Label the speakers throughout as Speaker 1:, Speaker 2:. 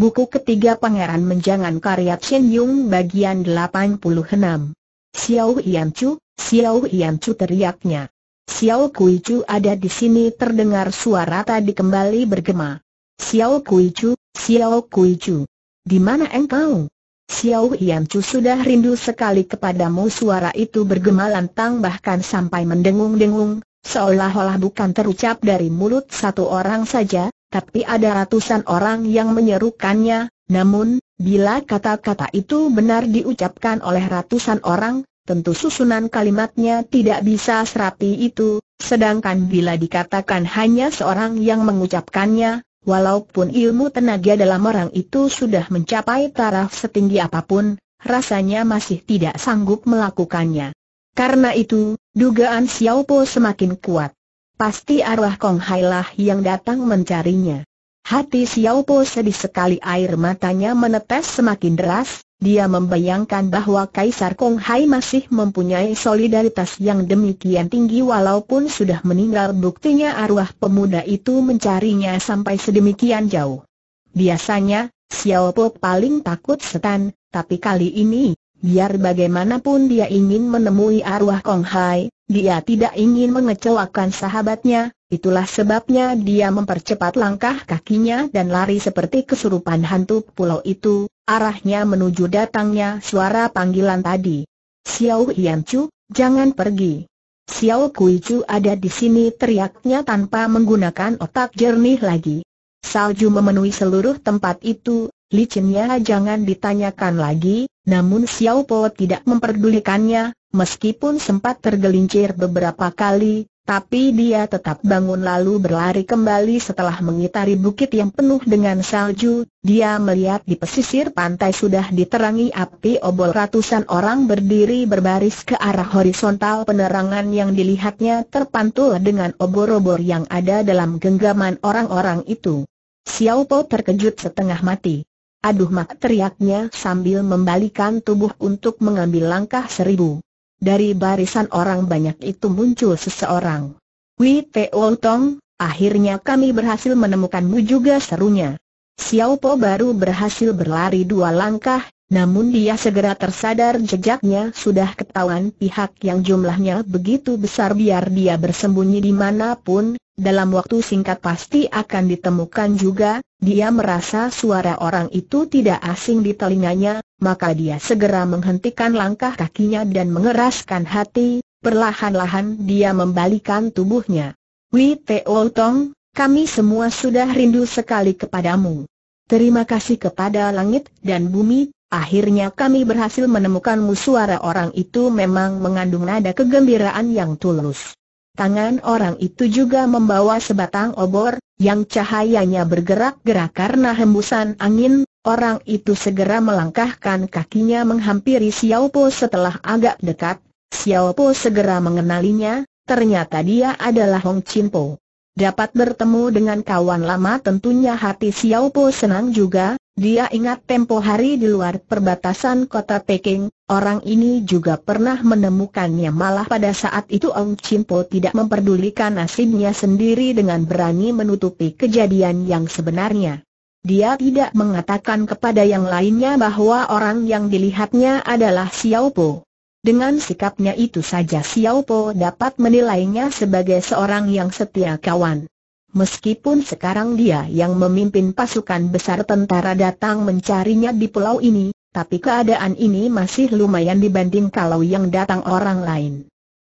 Speaker 1: Buku ketiga Pangeran Menjangan karya Chen Yung bagian 86. Xiao Yan Chu, Xiao Yan Chu teriaknya. Xiao Kui Chu ada di sini terdengar suara tadi kembali bergema. Xiao Kui Chu, Xiao Kui Chu. Di mana engkau? Xiao Yan Chu sudah rindu sekali kepadamu suara itu bergema lantang bahkan sampai mendengung-dengung, seolah-olah bukan terucap dari mulut satu orang saja, tapi ada ratusan orang yang menyerukannya, namun, bila kata-kata itu benar diucapkan oleh ratusan orang, tentu susunan kalimatnya tidak bisa serapi itu, sedangkan bila dikatakan hanya seorang yang mengucapkannya, Walaupun ilmu tenaga dalam orang itu sudah mencapai taraf setinggi apapun, rasanya masih tidak sanggup melakukannya. Karena itu, dugaan Xiao Po semakin kuat. Pasti arwah Kong Hai lah yang datang mencarinya. Hati Xiao Po sedih sekali air matanya menetes semakin deras, dia membayangkan bahwa Kaisar Kong Hai masih mempunyai solidaritas yang demikian tinggi walaupun sudah meninggal buktinya arwah pemuda itu mencarinya sampai sedemikian jauh. Biasanya, Xiao Po paling takut setan, tapi kali ini, Biar bagaimanapun dia ingin menemui arwah Kong Hai, dia tidak ingin mengecewakan sahabatnya, itulah sebabnya dia mempercepat langkah kakinya dan lari seperti kesurupan hantu pulau itu, arahnya menuju datangnya suara panggilan tadi. Xiao Hian Chu, jangan pergi. Xiao Kui Chu ada di sini teriaknya tanpa menggunakan otak jernih lagi. Salju memenuhi seluruh tempat itu, licinnya jangan ditanyakan lagi, namun Xiao Po tidak memperdulikannya, meskipun sempat tergelincir beberapa kali, tapi dia tetap bangun lalu berlari kembali setelah mengitari bukit yang penuh dengan salju, dia melihat di pesisir pantai sudah diterangi api obor, ratusan orang berdiri berbaris ke arah horizontal penerangan yang dilihatnya terpantul dengan obor-obor yang ada dalam genggaman orang-orang itu. Xiao Po terkejut setengah mati. Aduh mak teriaknya sambil membalikan tubuh untuk mengambil langkah seribu. Dari barisan orang banyak itu muncul seseorang. Wei Teo Tong, akhirnya kami berhasil menemukanmu juga serunya. Xiao Po baru berhasil berlari dua langkah, namun dia segera tersadar jejaknya sudah ketahuan pihak yang jumlahnya begitu besar biar dia bersembunyi dimanapun, dalam waktu singkat pasti akan ditemukan juga, dia merasa suara orang itu tidak asing di telinganya, maka dia segera menghentikan langkah kakinya dan mengeraskan hati, perlahan-lahan dia membalikan tubuhnya. Wei Teo Tong, kami semua sudah rindu sekali kepadamu. Terima kasih kepada langit dan bumi Akhirnya kami berhasil menemukanmu suara orang itu memang mengandung nada kegembiraan yang tulus. Tangan orang itu juga membawa sebatang obor, yang cahayanya bergerak-gerak karena hembusan angin, orang itu segera melangkahkan kakinya menghampiri Xiao Po setelah agak dekat, Xiao Po segera mengenalinya, ternyata dia adalah Hong Chin Po. Dapat bertemu dengan kawan lama tentunya hati Xiao Po senang juga, dia ingat tempo hari di luar perbatasan kota Peking, orang ini juga pernah menemukannya malah pada saat itu Ong Po tidak memperdulikan nasibnya sendiri dengan berani menutupi kejadian yang sebenarnya. Dia tidak mengatakan kepada yang lainnya bahwa orang yang dilihatnya adalah Xiao Po. Dengan sikapnya itu saja Xiao Po dapat menilainya sebagai seorang yang setia kawan. Meskipun sekarang dia yang memimpin pasukan besar tentara datang mencarinya di pulau ini, tapi keadaan ini masih lumayan dibanding kalau yang datang orang lain.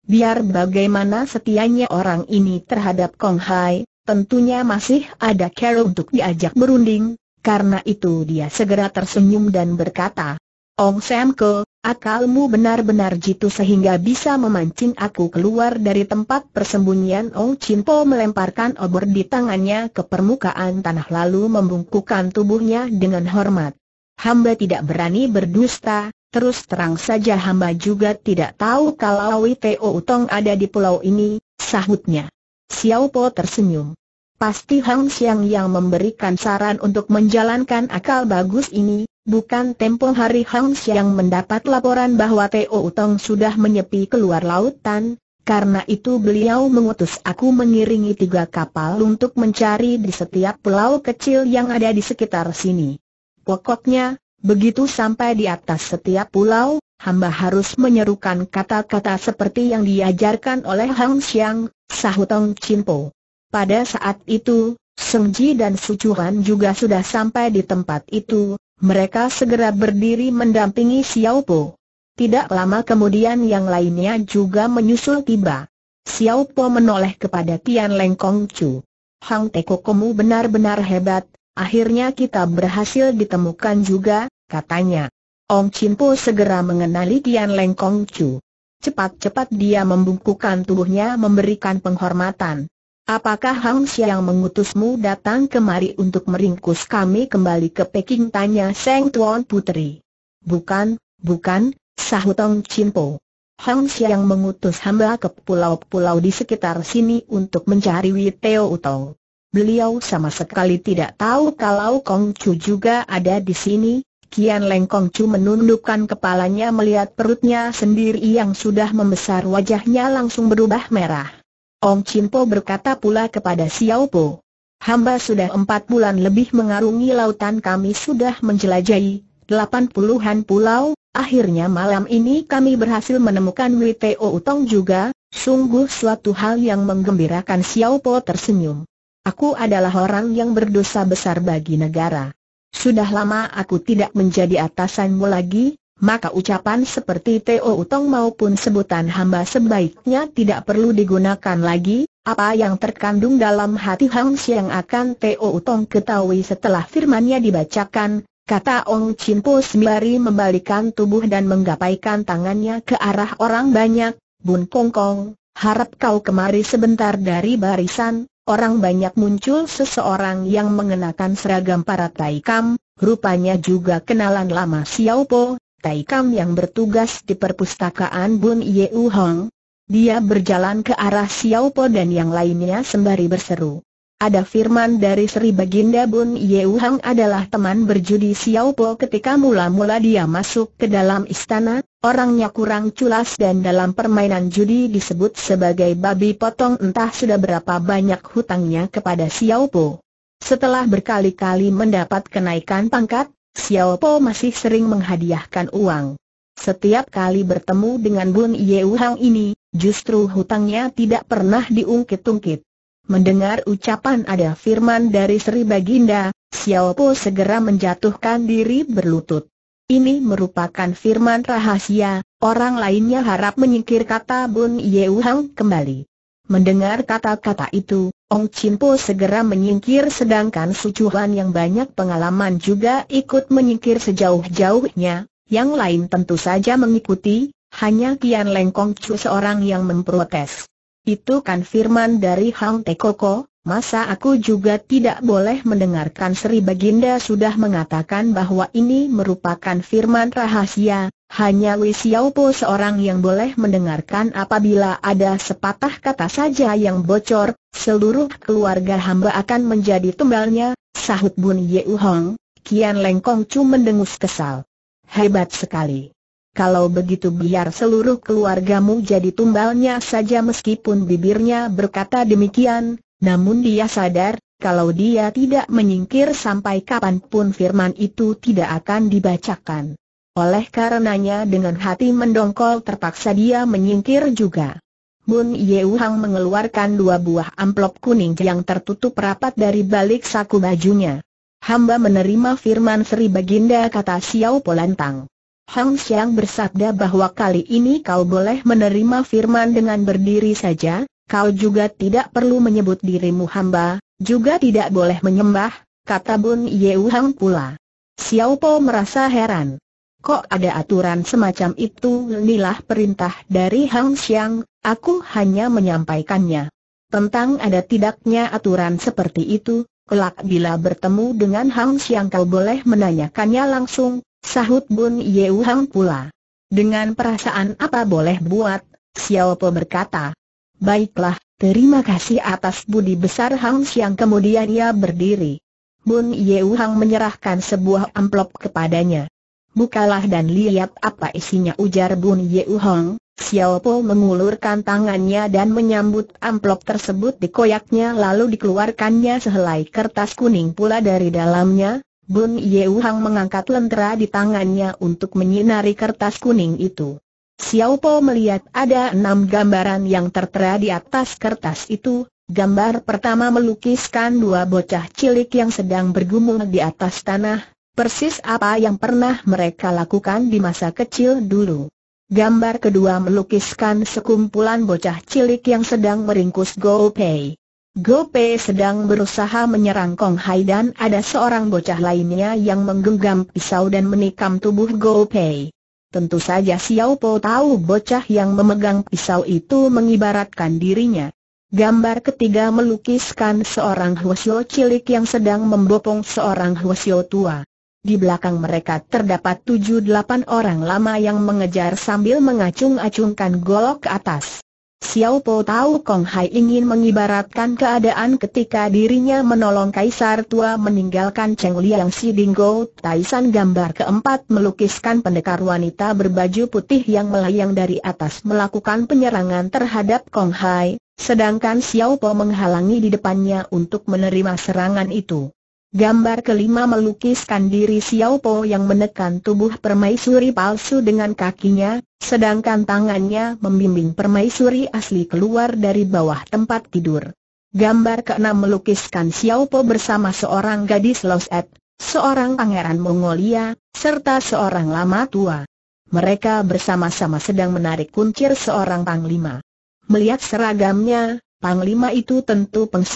Speaker 1: Biar bagaimana setianya orang ini terhadap Kong Hai, tentunya masih ada Carol untuk diajak berunding, karena itu dia segera tersenyum dan berkata, Ong Sam Ke, Akalmu benar-benar jitu sehingga bisa memancing aku keluar dari tempat persembunyian Ong Chin Po melemparkan obor di tangannya ke permukaan tanah lalu membungkukkan tubuhnya dengan hormat. Hamba tidak berani berdusta, terus terang saja hamba juga tidak tahu kalau Wito Utong ada di pulau ini, sahutnya. Xiao Po tersenyum. Pasti Hang Xiang yang memberikan saran untuk menjalankan akal bagus ini, Bukan tempo hari Hang yang mendapat laporan bahwa Teo Utong sudah menyepi keluar lautan, karena itu beliau mengutus aku mengiringi tiga kapal untuk mencari di setiap pulau kecil yang ada di sekitar sini. Pokoknya, begitu sampai di atas setiap pulau, hamba harus menyerukan kata-kata seperti yang diajarkan oleh Hang Xiang, Sahutong Cimpo. Pada saat itu, Sengji dan Sucuhan juga sudah sampai di tempat itu, mereka segera berdiri mendampingi Xiao Po. Tidak lama kemudian yang lainnya juga menyusul tiba. Xiao Po menoleh kepada Tian Leng Kong Chu. Hang Teko kamu benar-benar hebat, akhirnya kita berhasil ditemukan juga, katanya. Ong Chin Po segera mengenali Tian Leng Kong Chu. Cepat-cepat dia membungkukkan tubuhnya memberikan penghormatan. Apakah Hang Xiang mengutusmu datang kemari untuk meringkus kami kembali ke Peking? Tanya Seng Tuan Putri. Bukan, bukan, sahut Tong Hang Xiang mengutus hamba ke pulau-pulau di sekitar sini untuk mencari Wei Teo Utong. Beliau sama sekali tidak tahu kalau Kong Chu juga ada di sini. Kian Leng Kong Chu menundukkan kepalanya melihat perutnya sendiri yang sudah membesar wajahnya langsung berubah merah. Om Chimpo berkata pula kepada Xiao Po. Hamba sudah empat bulan lebih mengarungi lautan kami sudah menjelajahi, delapan puluhan pulau, akhirnya malam ini kami berhasil menemukan WTO Utong juga, sungguh suatu hal yang menggembirakan Xiao Po tersenyum. Aku adalah orang yang berdosa besar bagi negara. Sudah lama aku tidak menjadi atasanmu lagi, maka ucapan seperti Teo Utong maupun sebutan hamba sebaiknya tidak perlu digunakan lagi, apa yang terkandung dalam hati Hang Siang akan Teo Utong ketahui setelah firmannya dibacakan, kata Ong Chimpo sembari membalikan tubuh dan menggapaikan tangannya ke arah orang banyak, Bun Kong Kong, harap kau kemari sebentar dari barisan, Orang banyak muncul seseorang yang mengenakan seragam para Taikam, rupanya juga kenalan lama Xiao Po, Tai yang bertugas di perpustakaan Bun Yeu Hong. Dia berjalan ke arah Xiao Po dan yang lainnya sembari berseru. Ada firman dari Sri Baginda Bun Yeu Hang adalah teman berjudi Xiao Po ketika mula-mula dia masuk ke dalam istana, orangnya kurang culas dan dalam permainan judi disebut sebagai babi potong entah sudah berapa banyak hutangnya kepada Xiao Po. Setelah berkali-kali mendapat kenaikan pangkat, Xiao Po masih sering menghadiahkan uang. Setiap kali bertemu dengan Bun Yeu Hang ini, justru hutangnya tidak pernah diungkit-ungkit. Mendengar ucapan ada firman dari Sri Baginda, Xiao Po segera menjatuhkan diri berlutut. Ini merupakan firman rahasia, orang lainnya harap menyingkir kata Bun Yeu Hang kembali. Mendengar kata-kata itu, Ong Po segera menyingkir sedangkan Sucuhan yang banyak pengalaman juga ikut menyingkir sejauh-jauhnya, yang lain tentu saja mengikuti, hanya Kian Kong Chu seorang yang memprotes. Itu kan firman dari Hang Koko, Masa aku juga tidak boleh mendengarkan Sri Baginda sudah mengatakan bahwa ini merupakan firman rahasia, hanya Wei Xiaopo seorang yang boleh mendengarkan apabila ada sepatah kata saja yang bocor, seluruh keluarga hamba akan menjadi tumbalnya, sahut Bun Yeu Hong, Kian Lengkong Chu mendengus kesal. Hebat sekali. Kalau begitu biar seluruh keluargamu jadi tumbalnya saja meskipun bibirnya berkata demikian, namun dia sadar, kalau dia tidak menyingkir sampai kapanpun firman itu tidak akan dibacakan. Oleh karenanya dengan hati mendongkol terpaksa dia menyingkir juga. Mun Yeu Hang mengeluarkan dua buah amplop kuning yang tertutup rapat dari balik saku bajunya. Hamba menerima firman Sri Baginda kata Xiao Polantang. Hang Xiang bersabda bahwa kali ini kau boleh menerima firman dengan berdiri saja, kau juga tidak perlu menyebut dirimu hamba, juga tidak boleh menyembah, kata Bun Yeu pula. Xiao Po merasa heran. Kok ada aturan semacam itu? Inilah perintah dari Hang Xiang, aku hanya menyampaikannya. Tentang ada tidaknya aturan seperti itu, kelak bila bertemu dengan Hang Xiang kau boleh menanyakannya langsung, sahut Bun Yeu pula. Dengan perasaan apa boleh buat, Xiao Po berkata, Baiklah, terima kasih atas budi besar Hang Siang kemudian ia berdiri. Bun Yeu Hang menyerahkan sebuah amplop kepadanya. Bukalah dan lihat apa isinya ujar Bun Yeu Hang. Xiao Po mengulurkan tangannya dan menyambut amplop tersebut di koyaknya lalu dikeluarkannya sehelai kertas kuning pula dari dalamnya. Bun Yeu Hang mengangkat lentera di tangannya untuk menyinari kertas kuning itu. Xiao Po melihat ada enam gambaran yang tertera di atas kertas itu, gambar pertama melukiskan dua bocah cilik yang sedang bergumul di atas tanah, persis apa yang pernah mereka lakukan di masa kecil dulu. Gambar kedua melukiskan sekumpulan bocah cilik yang sedang meringkus Gou Pei. Gou Pei sedang berusaha menyerang Kong Hai dan ada seorang bocah lainnya yang menggenggam pisau dan menikam tubuh Gou Pei. Tentu saja Xiao Po tahu bocah yang memegang pisau itu mengibaratkan dirinya. Gambar ketiga melukiskan seorang Huosio cilik yang sedang membopong seorang Huosio tua. Di belakang mereka terdapat tujuh delapan orang lama yang mengejar sambil mengacung-acungkan golok atas. Xiao Po tahu Kong Hai ingin mengibaratkan keadaan ketika dirinya menolong Kaisar Tua meninggalkan Cheng Liang Si Dinggo Taisan gambar keempat melukiskan pendekar wanita berbaju putih yang melayang dari atas melakukan penyerangan terhadap Kong Hai, sedangkan Xiao Po menghalangi di depannya untuk menerima serangan itu. Gambar kelima melukiskan diri Xiao Po yang menekan tubuh permaisuri palsu dengan kakinya, sedangkan tangannya membimbing permaisuri asli keluar dari bawah tempat tidur. Gambar keenam melukiskan Xiao Po bersama seorang gadis Loset, seorang pangeran Mongolia, serta seorang lama tua. Mereka bersama-sama sedang menarik kuncir seorang panglima. Melihat seragamnya, panglima itu tentu Peng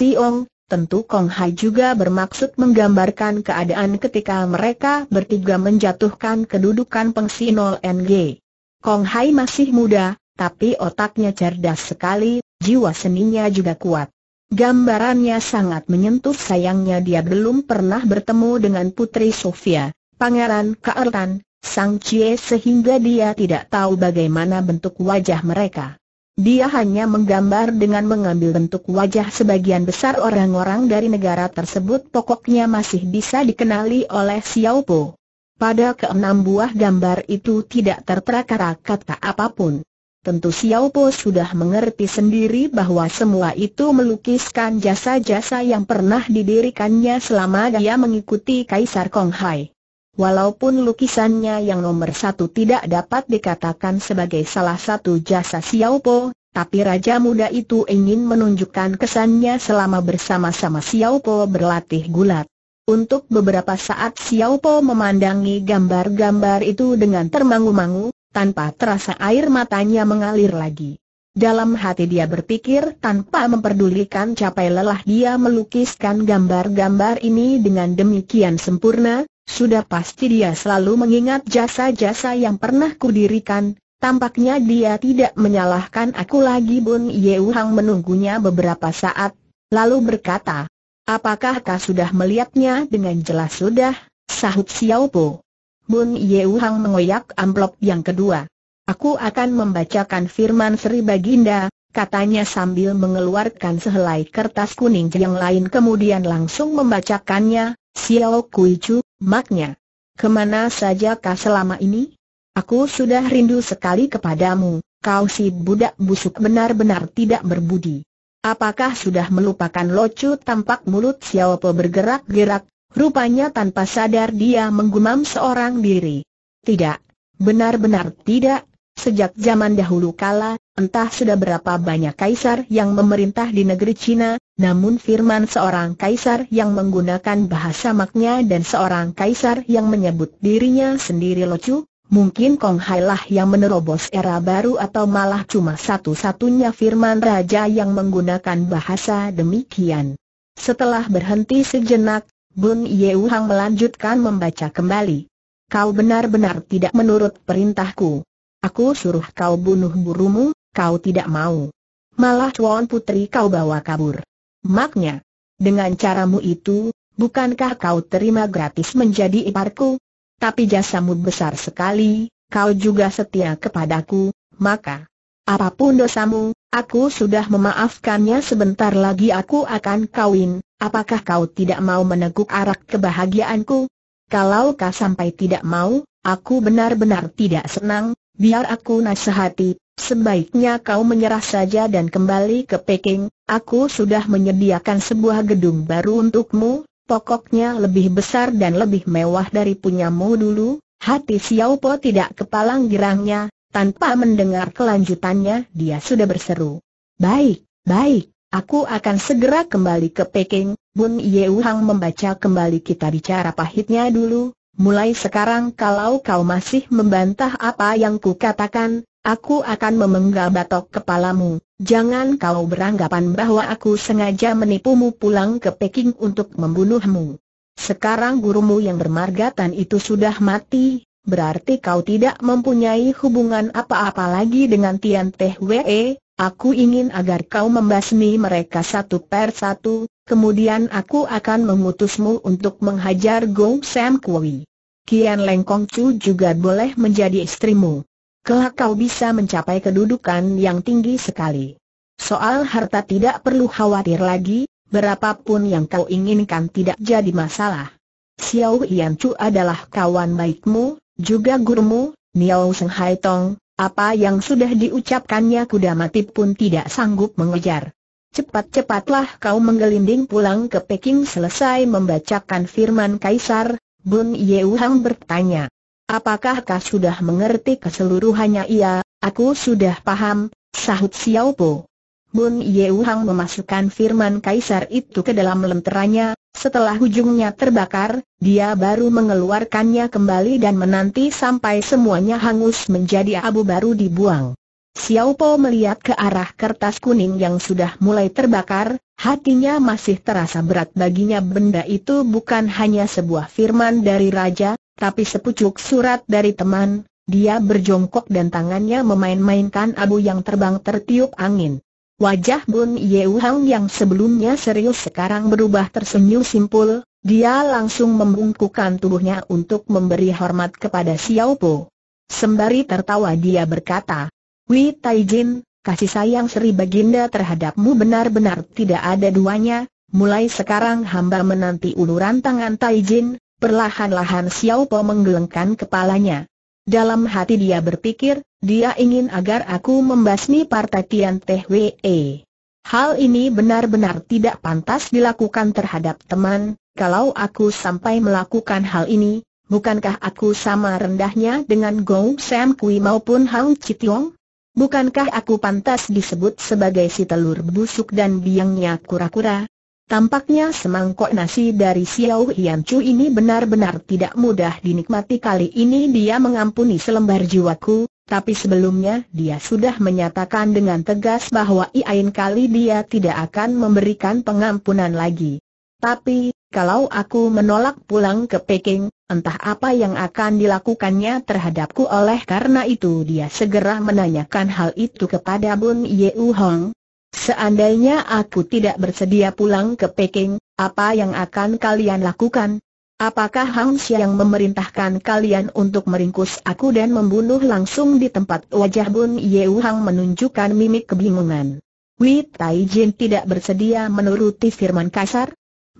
Speaker 1: Tentu Kong Hai juga bermaksud menggambarkan keadaan ketika mereka bertiga menjatuhkan kedudukan 0 NG. Kong Hai masih muda, tapi otaknya cerdas sekali, jiwa seninya juga kuat. Gambarannya sangat menyentuh sayangnya dia belum pernah bertemu dengan Putri Sofia, Pangeran Kaertan, Sang Cie sehingga dia tidak tahu bagaimana bentuk wajah mereka. Dia hanya menggambar dengan mengambil bentuk wajah sebagian besar orang-orang dari negara tersebut pokoknya masih bisa dikenali oleh Xiao Po. Pada keenam buah gambar itu tidak tertera kata kata apapun. Tentu Xiao Po sudah mengerti sendiri bahwa semua itu melukiskan jasa-jasa yang pernah didirikannya selama dia mengikuti Kaisar Kong Hai. Walaupun lukisannya yang nomor satu tidak dapat dikatakan sebagai salah satu jasa Xiao Po, tapi Raja Muda itu ingin menunjukkan kesannya selama bersama-sama Xiao Po berlatih gulat. Untuk beberapa saat Xiao Po memandangi gambar-gambar itu dengan termangu-mangu, tanpa terasa air matanya mengalir lagi. Dalam hati dia berpikir tanpa memperdulikan capai lelah dia melukiskan gambar-gambar ini dengan demikian sempurna, sudah pasti dia selalu mengingat jasa-jasa yang pernah kudirikan, tampaknya dia tidak menyalahkan aku lagi Bun Yeu Hang menunggunya beberapa saat, lalu berkata, Apakah kau sudah melihatnya dengan jelas sudah, sahut Xiao Po. Bun Yeu Hang mengoyak amplop yang kedua. Aku akan membacakan firman Sri Baginda, katanya sambil mengeluarkan sehelai kertas kuning yang lain kemudian langsung membacakannya, Xiao Kui Maknya, kemana saja kau selama ini? Aku sudah rindu sekali kepadamu, kau si budak busuk benar-benar tidak berbudi. Apakah sudah melupakan locu tampak mulut Xiao bergerak-gerak, rupanya tanpa sadar dia menggumam seorang diri. Tidak, benar-benar tidak, sejak zaman dahulu kala, entah sudah berapa banyak kaisar yang memerintah di negeri Cina, namun firman seorang kaisar yang menggunakan bahasa maknya dan seorang kaisar yang menyebut dirinya sendiri lucu, mungkin Kong Hai lah yang menerobos era baru atau malah cuma satu-satunya firman raja yang menggunakan bahasa demikian. Setelah berhenti sejenak, Bun Yeu Hang melanjutkan membaca kembali. Kau benar-benar tidak menurut perintahku. Aku suruh kau bunuh burumu, kau tidak mau. Malah Chuan Putri kau bawa kabur. Maknya, dengan caramu itu, bukankah kau terima gratis menjadi iparku? Tapi jasamu besar sekali, kau juga setia kepadaku, maka apapun dosamu, aku sudah memaafkannya sebentar lagi aku akan kawin, apakah kau tidak mau meneguk arak kebahagiaanku? Kalau kau sampai tidak mau, aku benar-benar tidak senang, biar aku nasihati Sebaiknya kau menyerah saja dan kembali ke Peking, aku sudah menyediakan sebuah gedung baru untukmu, pokoknya lebih besar dan lebih mewah dari punyamu dulu. Hati Xiao Po tidak kepalang girangnya, tanpa mendengar kelanjutannya dia sudah berseru. Baik, baik, aku akan segera kembali ke Peking, Bun Yeu Hang membaca kembali kita bicara pahitnya dulu, mulai sekarang kalau kau masih membantah apa yang ku katakan aku akan memenggal batok kepalamu. Jangan kau beranggapan bahwa aku sengaja menipumu pulang ke Peking untuk membunuhmu. Sekarang gurumu yang bermargatan itu sudah mati, berarti kau tidak mempunyai hubungan apa-apa lagi dengan Tian Teh Wee. Aku ingin agar kau membasmi mereka satu per satu, kemudian aku akan mengutusmu untuk menghajar Gong Sam Kui. Kian Leng Kong Chu juga boleh menjadi istrimu kelak kau bisa mencapai kedudukan yang tinggi sekali. Soal harta tidak perlu khawatir lagi, berapapun yang kau inginkan tidak jadi masalah. Xiao Yan Chu adalah kawan baikmu, juga gurumu, Niao Seng Hai Tong, apa yang sudah diucapkannya kuda mati pun tidak sanggup mengejar. Cepat-cepatlah kau menggelinding pulang ke Peking selesai membacakan firman Kaisar, Bun Yeuhang bertanya. Apakah kau sudah mengerti keseluruhannya ia? aku sudah paham, sahut Xiao Po. Bun Yeu Hang memasukkan firman kaisar itu ke dalam lenteranya, setelah ujungnya terbakar, dia baru mengeluarkannya kembali dan menanti sampai semuanya hangus menjadi abu baru dibuang. Xiao Po melihat ke arah kertas kuning yang sudah mulai terbakar, hatinya masih terasa berat baginya benda itu bukan hanya sebuah firman dari raja, tapi sepucuk surat dari teman, dia berjongkok dan tangannya memain-mainkan abu yang terbang tertiup angin. Wajah Bun Yeu yang sebelumnya serius sekarang berubah tersenyum simpul, dia langsung membungkukkan tubuhnya untuk memberi hormat kepada Xiao Po. Sembari tertawa dia berkata, Wei Taijin, kasih sayang Sri Baginda terhadapmu benar-benar tidak ada duanya, mulai sekarang hamba menanti uluran tangan Taijin, Perlahan-lahan Xiao Po menggelengkan kepalanya. Dalam hati dia berpikir, dia ingin agar aku membasmi partai Tian Teh Wei. Hal ini benar-benar tidak pantas dilakukan terhadap teman, kalau aku sampai melakukan hal ini, bukankah aku sama rendahnya dengan Gong Sam Kui maupun Hang Chitiong? Bukankah aku pantas disebut sebagai si telur busuk dan biangnya kura-kura? Tampaknya semangkok nasi dari Xiao Hian Chu ini benar-benar tidak mudah dinikmati kali ini dia mengampuni selembar jiwaku, tapi sebelumnya dia sudah menyatakan dengan tegas bahwa iain kali dia tidak akan memberikan pengampunan lagi. Tapi, kalau aku menolak pulang ke Peking, entah apa yang akan dilakukannya terhadapku oleh karena itu dia segera menanyakan hal itu kepada Bun Yeu Hong, Seandainya aku tidak bersedia pulang ke Peking, apa yang akan kalian lakukan? Apakah Hang yang memerintahkan kalian untuk meringkus aku dan membunuh langsung di tempat wajah Bun Yeu Hang menunjukkan mimik kebingungan? Wei Tai Jin tidak bersedia menuruti firman kasar?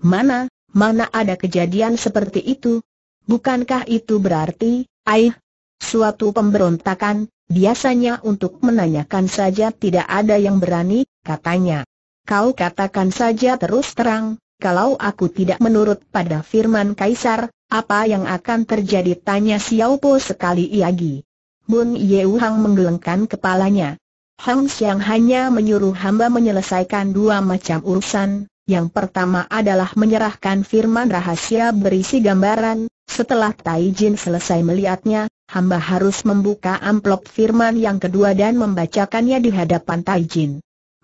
Speaker 1: Mana, mana ada kejadian seperti itu? Bukankah itu berarti, aih, Suatu pemberontakan, biasanya untuk menanyakan saja tidak ada yang berani, katanya. Kau katakan saja terus terang, kalau aku tidak menurut pada firman Kaisar, apa yang akan terjadi tanya Xiao Po sekali lagi. Bun Yeu Hang menggelengkan kepalanya. Hang Xiang hanya menyuruh hamba menyelesaikan dua macam urusan, yang pertama adalah menyerahkan firman rahasia berisi gambaran, setelah Tai Jin selesai melihatnya, hamba harus membuka amplop firman yang kedua dan membacakannya di hadapan Taijin.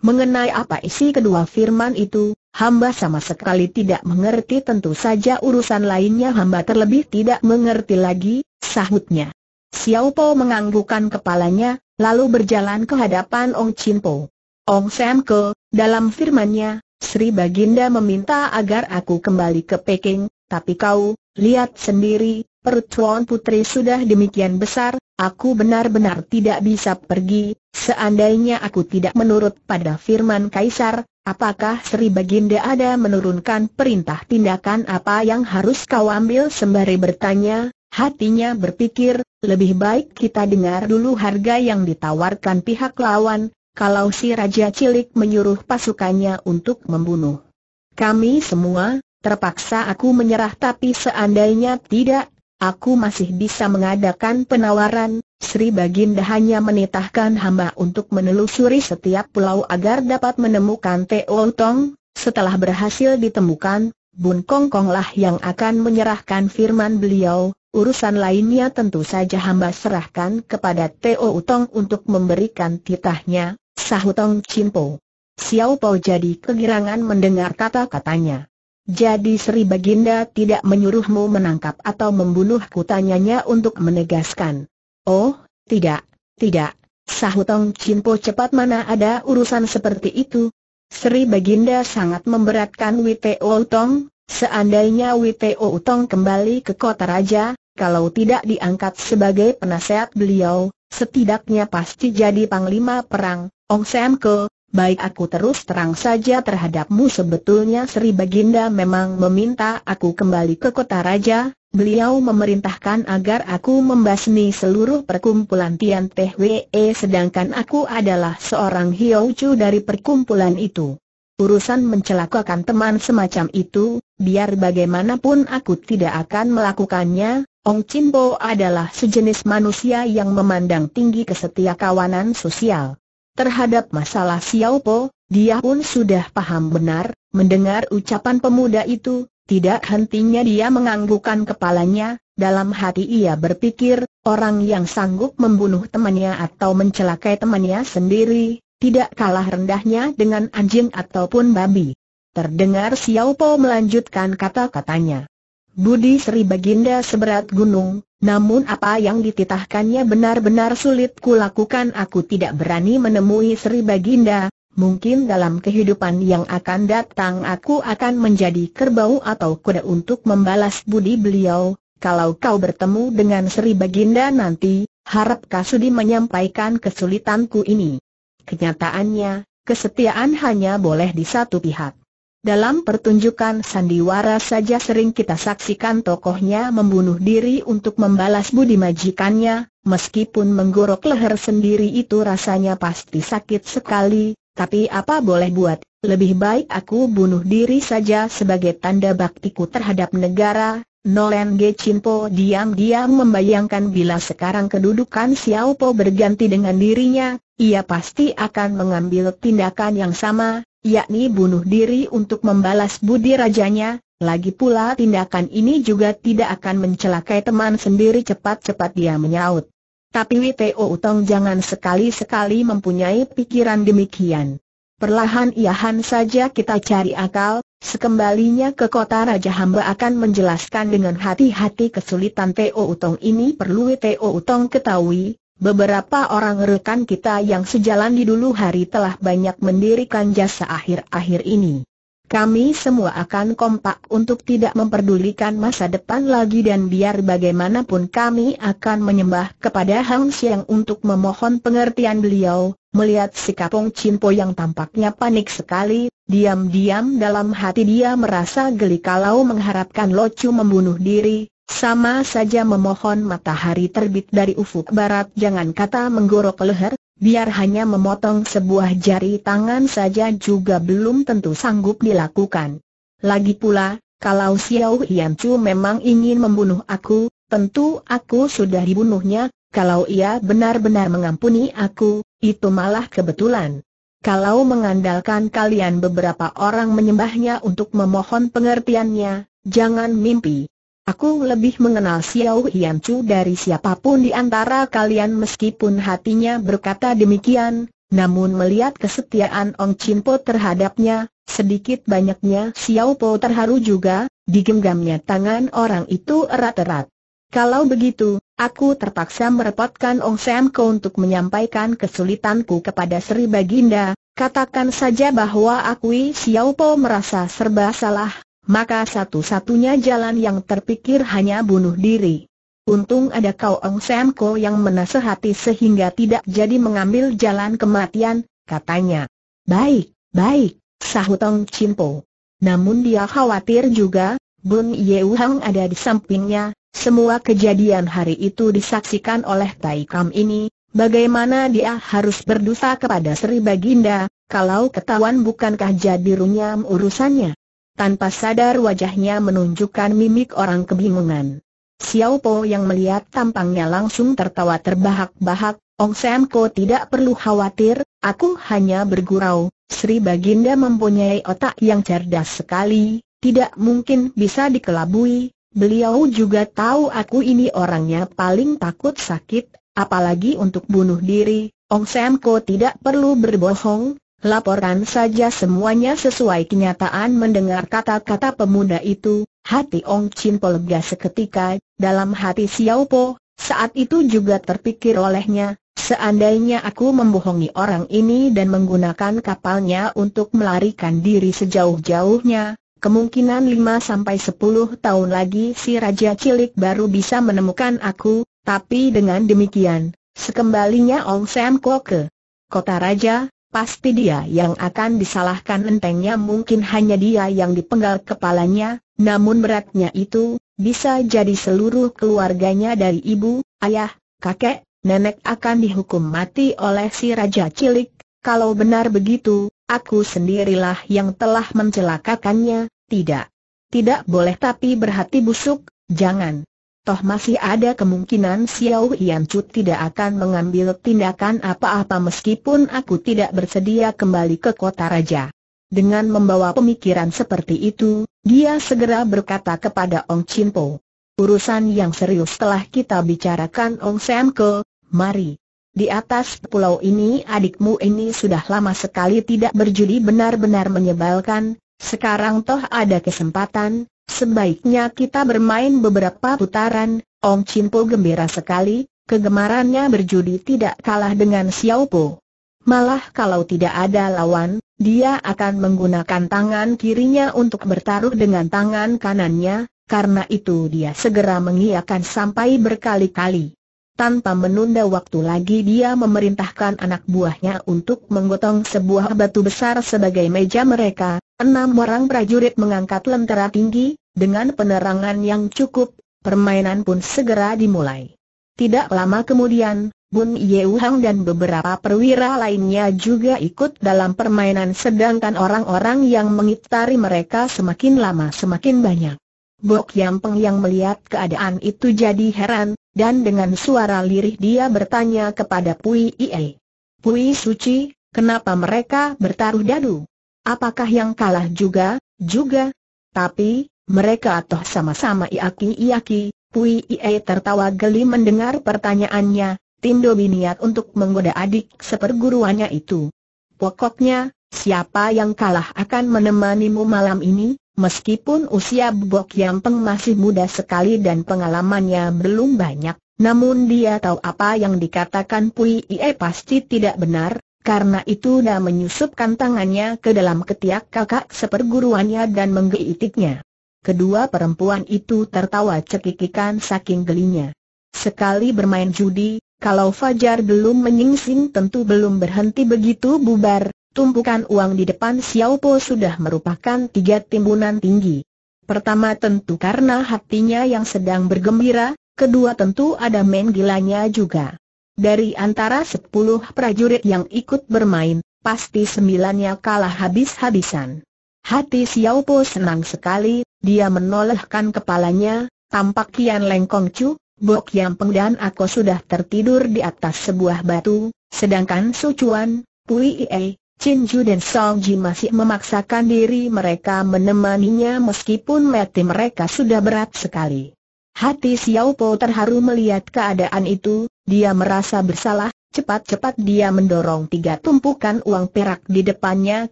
Speaker 1: Mengenai apa isi kedua firman itu, hamba sama sekali tidak mengerti tentu saja urusan lainnya hamba terlebih tidak mengerti lagi, sahutnya. Xiao Po menganggukkan kepalanya, lalu berjalan ke hadapan Ong Chin Po. Ong Sam Ke, dalam firmannya, Sri Baginda meminta agar aku kembali ke Peking, tapi kau, lihat sendiri, perut Tuan Putri sudah demikian besar, aku benar-benar tidak bisa pergi, seandainya aku tidak menurut pada firman Kaisar, apakah Sri Baginda ada menurunkan perintah tindakan apa yang harus kau ambil sembari bertanya, hatinya berpikir, lebih baik kita dengar dulu harga yang ditawarkan pihak lawan, kalau si Raja Cilik menyuruh pasukannya untuk membunuh. Kami semua, terpaksa aku menyerah tapi seandainya tidak, aku masih bisa mengadakan penawaran, Sri Baginda hanya menitahkan hamba untuk menelusuri setiap pulau agar dapat menemukan Teo Tong, setelah berhasil ditemukan, Bun Kong Kong lah yang akan menyerahkan firman beliau, urusan lainnya tentu saja hamba serahkan kepada Teo Tong untuk memberikan titahnya, sahutong Po. Xiao Pao jadi kegirangan mendengar kata-katanya. Jadi Sri Baginda tidak menyuruhmu menangkap atau membunuhku tanyanya untuk menegaskan. Oh, tidak, tidak, sahut Tong Chin cepat mana ada urusan seperti itu. Sri Baginda sangat memberatkan WTO Tong, seandainya WTO Tong kembali ke kota raja, kalau tidak diangkat sebagai penasehat beliau, setidaknya pasti jadi panglima perang, Ong Sam Ke, baik aku terus terang saja terhadapmu sebetulnya Sri Baginda memang meminta aku kembali ke kota raja, beliau memerintahkan agar aku membasmi seluruh perkumpulan Tian Teh We sedangkan aku adalah seorang Chu dari perkumpulan itu. Urusan mencelakakan teman semacam itu, biar bagaimanapun aku tidak akan melakukannya, Ong Chimbo adalah sejenis manusia yang memandang tinggi kesetia kawanan sosial. Terhadap masalah Xiao Po, dia pun sudah paham benar, mendengar ucapan pemuda itu, tidak hentinya dia menganggukkan kepalanya, dalam hati ia berpikir, orang yang sanggup membunuh temannya atau mencelakai temannya sendiri, tidak kalah rendahnya dengan anjing ataupun babi. Terdengar Xiao Po melanjutkan kata-katanya. Budi Sri Baginda seberat gunung, namun apa yang dititahkannya benar-benar sulit kulakukan aku tidak berani menemui Sri Baginda, mungkin dalam kehidupan yang akan datang aku akan menjadi kerbau atau kuda untuk membalas budi beliau, kalau kau bertemu dengan Sri Baginda nanti, harap Kasudi menyampaikan kesulitanku ini. Kenyataannya, kesetiaan hanya boleh di satu pihak. Dalam pertunjukan sandiwara saja sering kita saksikan tokohnya membunuh diri untuk membalas budi majikannya, meskipun menggorok leher sendiri itu rasanya pasti sakit sekali, tapi apa boleh buat, lebih baik aku bunuh diri saja sebagai tanda baktiku terhadap negara. Nolen Ge Chinpo diam-diam membayangkan bila sekarang kedudukan Xiao Po berganti dengan dirinya, ia pasti akan mengambil tindakan yang sama, yakni bunuh diri untuk membalas budi rajanya, lagi pula tindakan ini juga tidak akan mencelakai teman sendiri cepat-cepat dia menyaut. Tapi Wito Utong jangan sekali-sekali mempunyai pikiran demikian. Perlahan iahan saja kita cari akal, Sekembalinya ke kota Raja Hamba akan menjelaskan dengan hati-hati kesulitan Teo Utong ini perlu Teo Utong ketahui, Beberapa orang rekan kita yang sejalan di dulu hari telah banyak mendirikan jasa akhir-akhir ini. Kami semua akan kompak untuk tidak memperdulikan masa depan lagi dan biar bagaimanapun kami akan menyembah kepada Hang Siang untuk memohon pengertian beliau, melihat sikap Hong Chin Po yang tampaknya panik sekali, diam-diam dalam hati dia merasa geli kalau mengharapkan Lo Chu membunuh diri, sama saja memohon matahari terbit dari ufuk barat jangan kata menggorok leher, biar hanya memotong sebuah jari tangan saja juga belum tentu sanggup dilakukan. Lagi pula, kalau Xiao Hian Chu memang ingin membunuh aku, tentu aku sudah dibunuhnya, kalau ia benar-benar mengampuni aku, itu malah kebetulan. Kalau mengandalkan kalian beberapa orang menyembahnya untuk memohon pengertiannya, jangan mimpi. Aku lebih mengenal Xiao Hian Chu dari siapapun di antara kalian meskipun hatinya berkata demikian, namun melihat kesetiaan Ong Chin Po terhadapnya, sedikit banyaknya Xiao Po terharu juga, digenggamnya tangan orang itu erat-erat. Kalau begitu, aku terpaksa merepotkan Ong Sam Ko untuk menyampaikan kesulitanku kepada Sri Baginda, katakan saja bahwa aku Xiao Po merasa serba salah, maka satu-satunya jalan yang terpikir hanya bunuh diri. Untung ada kau Ong Sam yang menasehati sehingga tidak jadi mengambil jalan kematian, katanya. Baik, baik, sahut Ong Chimpo. Namun dia khawatir juga, Bun Yeu Hang ada di sampingnya, semua kejadian hari itu disaksikan oleh Tai Kam ini, bagaimana dia harus berdosa kepada Sri Baginda, kalau ketahuan bukankah jadi runyam urusannya. Tanpa sadar wajahnya menunjukkan mimik orang kebingungan. Xiao Po yang melihat tampangnya langsung tertawa terbahak-bahak, Ong Sam Ko tidak perlu khawatir, aku hanya bergurau, Sri Baginda mempunyai otak yang cerdas sekali, tidak mungkin bisa dikelabui, beliau juga tahu aku ini orangnya paling takut sakit, apalagi untuk bunuh diri, Ong Sam Ko tidak perlu berbohong, Laporkan saja semuanya sesuai kenyataan mendengar kata-kata pemuda itu, hati Ong Chin Po lega seketika, dalam hati Xiao Po, saat itu juga terpikir olehnya, seandainya aku membohongi orang ini dan menggunakan kapalnya untuk melarikan diri sejauh-jauhnya, kemungkinan 5-10 tahun lagi si Raja Cilik baru bisa menemukan aku, tapi dengan demikian, sekembalinya Ong Sam Ko ke Kota Raja, Pasti dia yang akan disalahkan entengnya mungkin hanya dia yang dipenggal kepalanya, namun beratnya itu, bisa jadi seluruh keluarganya dari ibu, ayah, kakek, nenek akan dihukum mati oleh si Raja Cilik, kalau benar begitu, aku sendirilah yang telah mencelakakannya, tidak. Tidak boleh tapi berhati busuk, jangan toh masih ada kemungkinan Xiao Yan Chu tidak akan mengambil tindakan apa-apa meskipun aku tidak bersedia kembali ke kota raja. Dengan membawa pemikiran seperti itu, dia segera berkata kepada Ong Chin Po, urusan yang serius telah kita bicarakan Ong Sam Ke, mari. Di atas pulau ini adikmu ini sudah lama sekali tidak berjudi benar-benar menyebalkan, sekarang toh ada kesempatan, Sebaiknya kita bermain beberapa putaran, Om Chin Po gembira sekali, kegemarannya berjudi tidak kalah dengan Xiao Po. Malah kalau tidak ada lawan, dia akan menggunakan tangan kirinya untuk bertaruh dengan tangan kanannya, karena itu dia segera mengiakan sampai berkali-kali. Tanpa menunda waktu lagi dia memerintahkan anak buahnya untuk menggotong sebuah batu besar sebagai meja mereka, Enam orang prajurit mengangkat lentera tinggi, dengan penerangan yang cukup, permainan pun segera dimulai. Tidak lama kemudian, Bun Yeuhang dan beberapa perwira lainnya juga ikut dalam permainan sedangkan orang-orang yang mengitari mereka semakin lama semakin banyak. Bok Yampeng yang melihat keadaan itu jadi heran, dan dengan suara lirih dia bertanya kepada Pui Ie. Pui Suci, kenapa mereka bertaruh dadu? Apakah yang kalah juga, juga? Tapi, mereka toh sama-sama iaki-iaki, Pui Ie tertawa geli mendengar pertanyaannya, Tindo biniat untuk menggoda adik seperguruannya itu. Pokoknya, siapa yang kalah akan menemanimu malam ini, meskipun usia Bok Peng masih muda sekali dan pengalamannya belum banyak, namun dia tahu apa yang dikatakan Pui Ie pasti tidak benar, karena itu dia menyusupkan tangannya ke dalam ketiak kakak seperguruannya dan menggeitiknya. Kedua perempuan itu tertawa cekikikan saking gelinya. Sekali bermain judi, kalau Fajar belum menyingsing tentu belum berhenti begitu bubar, tumpukan uang di depan Xiaopo sudah merupakan tiga timbunan tinggi. Pertama tentu karena hatinya yang sedang bergembira, kedua tentu ada main gilanya juga. Dari antara sepuluh prajurit yang ikut bermain, pasti sembilannya kalah habis-habisan. Hati Xiao Po senang sekali, dia menolehkan kepalanya, tampak kian lengkong cu, Bok Yang Peng dan aku sudah tertidur di atas sebuah batu, sedangkan Su Chuan, Pui Ie, Chin Ju dan Song Ji masih memaksakan diri mereka menemaninya meskipun mati mereka sudah berat sekali. Hati Xiao Po terharu melihat keadaan itu, dia merasa bersalah, cepat-cepat dia mendorong tiga tumpukan uang perak di depannya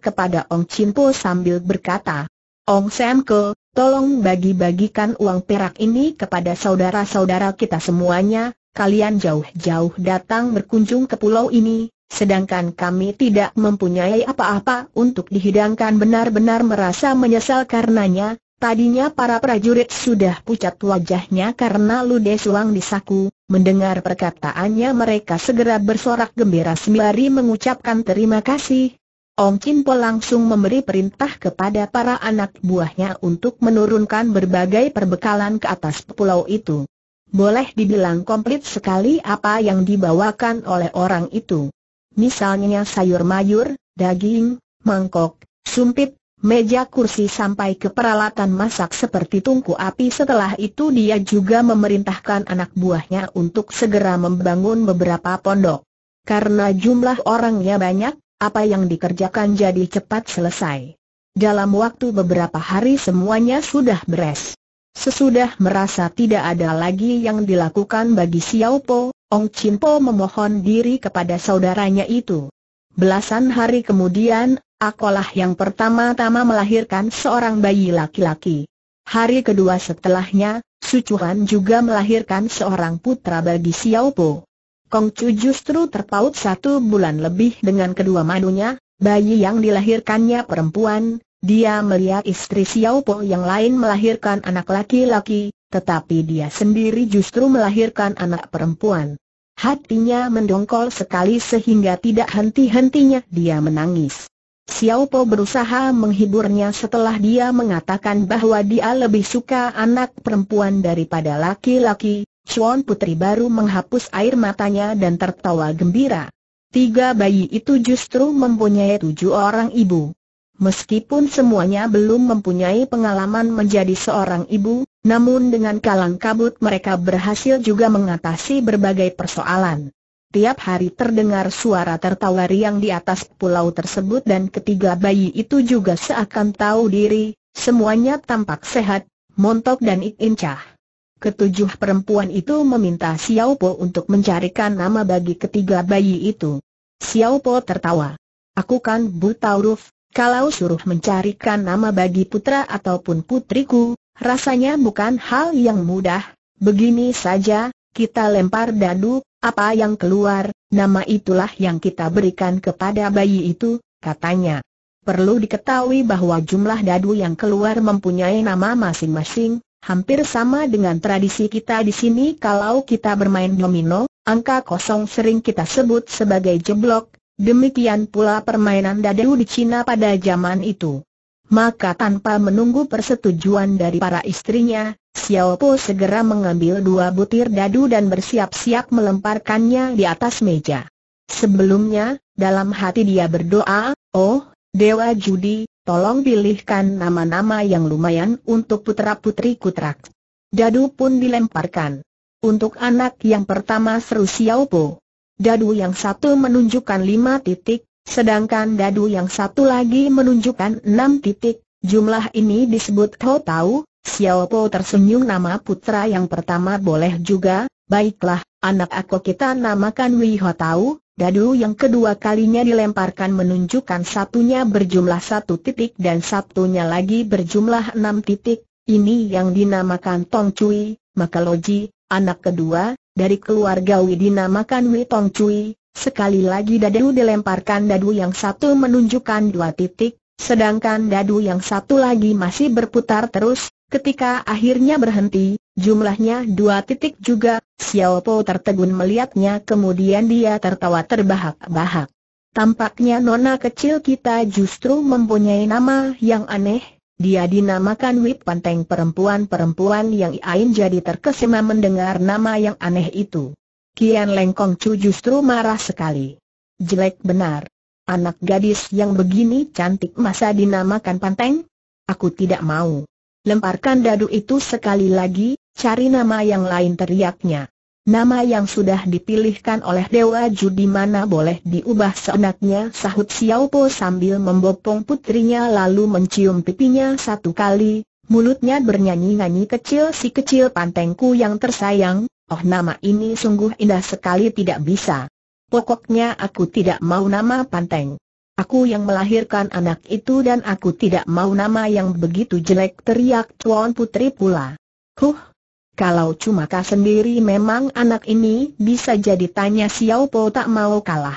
Speaker 1: kepada Ong Chin Po sambil berkata, Ong Sam Ke, tolong bagi-bagikan uang perak ini kepada saudara-saudara kita semuanya, kalian jauh-jauh datang berkunjung ke pulau ini, sedangkan kami tidak mempunyai apa-apa untuk dihidangkan benar-benar merasa menyesal karenanya, Tadinya para prajurit sudah pucat wajahnya karena Lude Suang disaku, mendengar perkataannya mereka segera bersorak gembira sembari mengucapkan terima kasih. Ong Kinpo langsung memberi perintah kepada para anak buahnya untuk menurunkan berbagai perbekalan ke atas pulau itu. Boleh dibilang komplit sekali apa yang dibawakan oleh orang itu. Misalnya sayur mayur, daging, mangkok, sumpit, meja kursi sampai ke peralatan masak seperti tungku api setelah itu dia juga memerintahkan anak buahnya untuk segera membangun beberapa pondok. Karena jumlah orangnya banyak, apa yang dikerjakan jadi cepat selesai. Dalam waktu beberapa hari semuanya sudah beres. Sesudah merasa tidak ada lagi yang dilakukan bagi Xiao Po, Ong Chin Po memohon diri kepada saudaranya itu. Belasan hari kemudian, akulah yang pertama-tama melahirkan seorang bayi laki-laki. Hari kedua setelahnya, Sucuhan juga melahirkan seorang putra bagi Xiaopo. Kongcu justru terpaut satu bulan lebih dengan kedua madunya, bayi yang dilahirkannya perempuan, dia melihat istri Xiaopo yang lain melahirkan anak laki-laki, tetapi dia sendiri justru melahirkan anak perempuan. Hatinya mendongkol sekali sehingga tidak henti-hentinya dia menangis. Xiao Po berusaha menghiburnya setelah dia mengatakan bahwa dia lebih suka anak perempuan daripada laki-laki, Chuan Putri baru menghapus air matanya dan tertawa gembira. Tiga bayi itu justru mempunyai tujuh orang ibu. Meskipun semuanya belum mempunyai pengalaman menjadi seorang ibu, namun dengan kalang kabut mereka berhasil juga mengatasi berbagai persoalan. Tiap hari terdengar suara tertawa riang di atas pulau tersebut dan ketiga bayi itu juga seakan tahu diri, semuanya tampak sehat, montok dan ikincah. Ketujuh perempuan itu meminta Xiao Po untuk mencarikan nama bagi ketiga bayi itu. Xiao Po tertawa. Aku kan buta huruf, kalau suruh mencarikan nama bagi putra ataupun putriku, rasanya bukan hal yang mudah, begini saja, kita lempar dadu, apa yang keluar, nama itulah yang kita berikan kepada bayi itu, katanya. Perlu diketahui bahwa jumlah dadu yang keluar mempunyai nama masing-masing, hampir sama dengan tradisi kita di sini kalau kita bermain domino, angka kosong sering kita sebut sebagai jeblok, demikian pula permainan dadu di Cina pada zaman itu. Maka tanpa menunggu persetujuan dari para istrinya, Xiao Po segera mengambil dua butir dadu dan bersiap-siap melemparkannya di atas meja. Sebelumnya, dalam hati dia berdoa, Oh, Dewa Judi, tolong pilihkan nama-nama yang lumayan untuk putra-putri kutrak. Dadu pun dilemparkan. Untuk anak yang pertama seru Xiao Po. Dadu yang satu menunjukkan lima titik, sedangkan dadu yang satu lagi menunjukkan enam titik. Jumlah ini disebut kau tahu, Xiaopo tersenyum nama putra yang pertama boleh juga, baiklah, anak aku kita namakan Wihotau dadu yang kedua kalinya dilemparkan menunjukkan satunya berjumlah satu titik dan satunya lagi berjumlah enam titik, ini yang dinamakan Tong Cui, maka Loji, anak kedua, dari keluarga Wei dinamakan Wei Tong Cui, sekali lagi dadu dilemparkan dadu yang satu menunjukkan dua titik, sedangkan dadu yang satu lagi masih berputar terus, Ketika akhirnya berhenti, jumlahnya dua titik juga, Xiao Po tertegun melihatnya kemudian dia tertawa terbahak-bahak. Tampaknya nona kecil kita justru mempunyai nama yang aneh, dia dinamakan Wip Panteng perempuan-perempuan yang Iain jadi terkesima mendengar nama yang aneh itu. Kian Lengkong Chu justru marah sekali. Jelek benar. Anak gadis yang begini cantik masa dinamakan Panteng? Aku tidak mau. Lemparkan dadu itu sekali lagi, cari nama yang lain teriaknya. Nama yang sudah dipilihkan oleh Dewa judi mana boleh diubah seenaknya sahut Xiao Po sambil membopong putrinya lalu mencium pipinya satu kali, mulutnya bernyanyi-nyanyi kecil si kecil pantengku yang tersayang, oh nama ini sungguh indah sekali tidak bisa. Pokoknya aku tidak mau nama panteng. Aku yang melahirkan anak itu dan aku tidak mau nama yang begitu jelek teriak Tuan Putri pula. Huh, kalau cuma kau sendiri memang anak ini bisa jadi tanya Xiao Po tak mau kalah.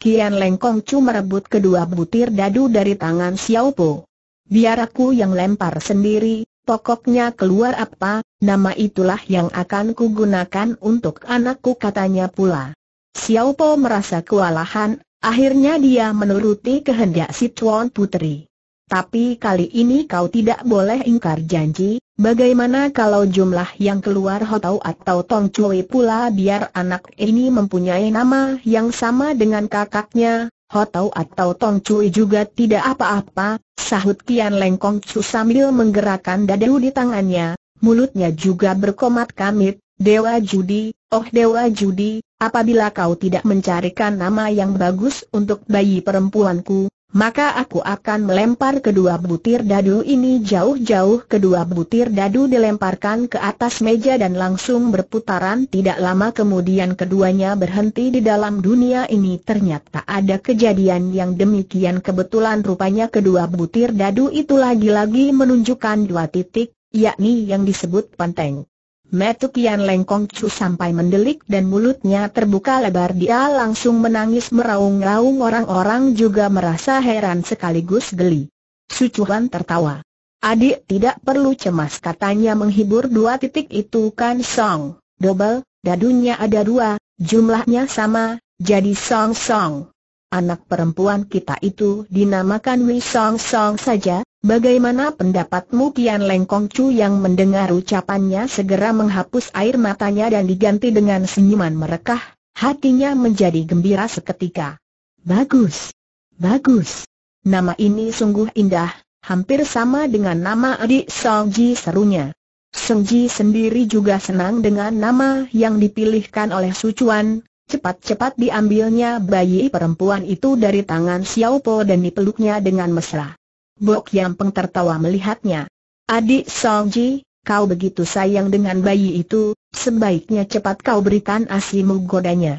Speaker 1: Kian Lengkong cuma rebut kedua butir dadu dari tangan Xiao Po. Biar aku yang lempar sendiri, pokoknya keluar apa, nama itulah yang akan kugunakan untuk anakku katanya pula. Xiao Po merasa kewalahan, Akhirnya dia menuruti kehendak si Tuan Putri. Tapi kali ini kau tidak boleh ingkar janji, bagaimana kalau jumlah yang keluar Hotau atau Tong Chui pula biar anak ini mempunyai nama yang sama dengan kakaknya, Hotau atau Tong Chui juga tidak apa-apa, sahut Kian Lengkong Chu sambil menggerakkan dadu di tangannya, mulutnya juga berkomat kamit, Dewa Judi, oh Dewa Judi, Apabila kau tidak mencarikan nama yang bagus untuk bayi perempuanku, maka aku akan melempar kedua butir dadu ini jauh-jauh. Kedua butir dadu dilemparkan ke atas meja dan langsung berputaran. Tidak lama kemudian keduanya berhenti di dalam dunia ini. Ternyata ada kejadian yang demikian kebetulan rupanya kedua butir dadu itu lagi-lagi menunjukkan dua titik, yakni yang disebut penteng. Metu Kian Lengkong Chu sampai mendelik dan mulutnya terbuka lebar dia langsung menangis meraung-raung orang-orang juga merasa heran sekaligus geli. Sucuhan tertawa. Adik tidak perlu cemas katanya menghibur dua titik itu kan song, double, dadunya ada dua, jumlahnya sama, jadi song-song. Anak perempuan kita itu dinamakan Wei Song Song saja, bagaimana pendapatmu Kian Lengkong Chu yang mendengar ucapannya segera menghapus air matanya dan diganti dengan senyuman merekah, hatinya menjadi gembira seketika. Bagus! Bagus! Nama ini sungguh indah, hampir sama dengan nama adik Song Ji serunya. Song Ji sendiri juga senang dengan nama yang dipilihkan oleh Su Chuan, Cepat-cepat diambilnya bayi perempuan itu dari tangan Xiao Po dan dipeluknya dengan mesra. Bok Yang Peng tertawa melihatnya. Adik Song Ji, kau begitu sayang dengan bayi itu, sebaiknya cepat kau berikan asimu godanya.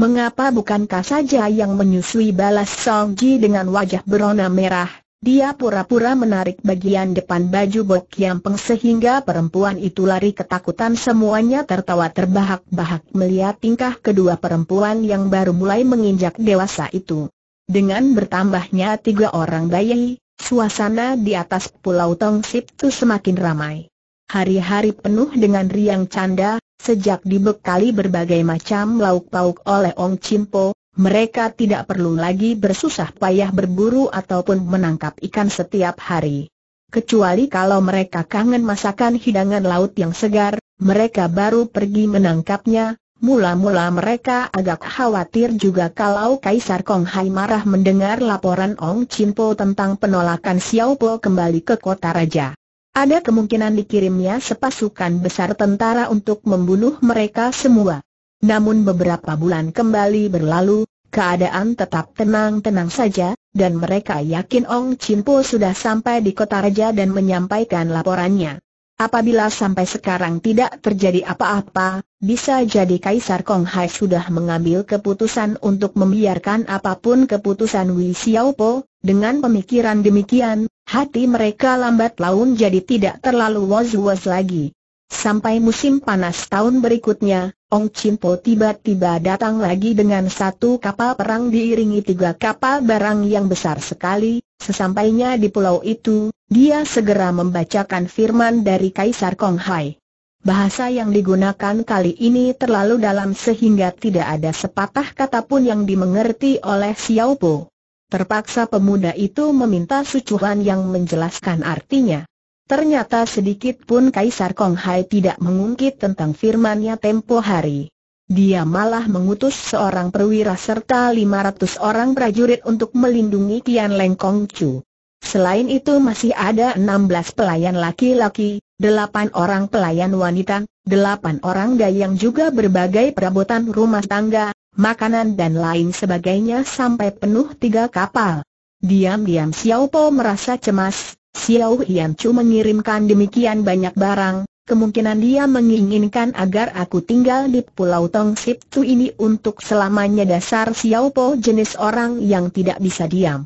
Speaker 1: Mengapa bukankah saja yang menyusui balas Song Ji dengan wajah berona merah, dia pura-pura menarik bagian depan baju Bok yang sehingga perempuan itu lari ketakutan semuanya tertawa terbahak-bahak melihat tingkah kedua perempuan yang baru mulai menginjak dewasa itu. Dengan bertambahnya tiga orang bayi, suasana di atas pulau Tongsip itu semakin ramai. Hari-hari penuh dengan riang canda, sejak dibekali berbagai macam lauk-pauk oleh Ong Chimpo, mereka tidak perlu lagi bersusah payah berburu ataupun menangkap ikan setiap hari. Kecuali kalau mereka kangen masakan hidangan laut yang segar, mereka baru pergi menangkapnya. Mula-mula mereka agak khawatir juga kalau Kaisar Kong Hai marah mendengar laporan Ong Po tentang penolakan Xiao Po kembali ke kota raja. Ada kemungkinan dikirimnya sepasukan besar tentara untuk membunuh mereka semua. Namun beberapa bulan kembali berlalu, keadaan tetap tenang-tenang saja, dan mereka yakin Ong Chin Po sudah sampai di kota raja dan menyampaikan laporannya. Apabila sampai sekarang tidak terjadi apa-apa, bisa jadi Kaisar Kong Hai sudah mengambil keputusan untuk membiarkan apapun keputusan Wei Xiaopo, dengan pemikiran demikian, hati mereka lambat laun jadi tidak terlalu was-was lagi. Sampai musim panas tahun berikutnya, Ong Chimpo tiba-tiba datang lagi dengan satu kapal perang diiringi tiga kapal barang yang besar sekali. Sesampainya di pulau itu, dia segera membacakan firman dari Kaisar Kong Hai. Bahasa yang digunakan kali ini terlalu dalam sehingga tidak ada sepatah kata pun yang dimengerti oleh Xiao Po. Terpaksa pemuda itu meminta sucuhan yang menjelaskan artinya. Ternyata sedikit pun Kaisar Kong Hai tidak mengungkit tentang firmannya tempo hari. Dia malah mengutus seorang perwira serta 500 orang prajurit untuk melindungi Tian Leng Kong Chu. Selain itu masih ada 16 pelayan laki-laki, 8 orang pelayan wanita, 8 orang dayang juga berbagai perabotan rumah tangga, makanan dan lain sebagainya sampai penuh tiga kapal. Diam-diam Xiao Po merasa cemas, Xiao Yan Chu mengirimkan demikian banyak barang, kemungkinan dia menginginkan agar aku tinggal di Pulau Tong Sip Tu ini untuk selamanya dasar Xiao Po jenis orang yang tidak bisa diam.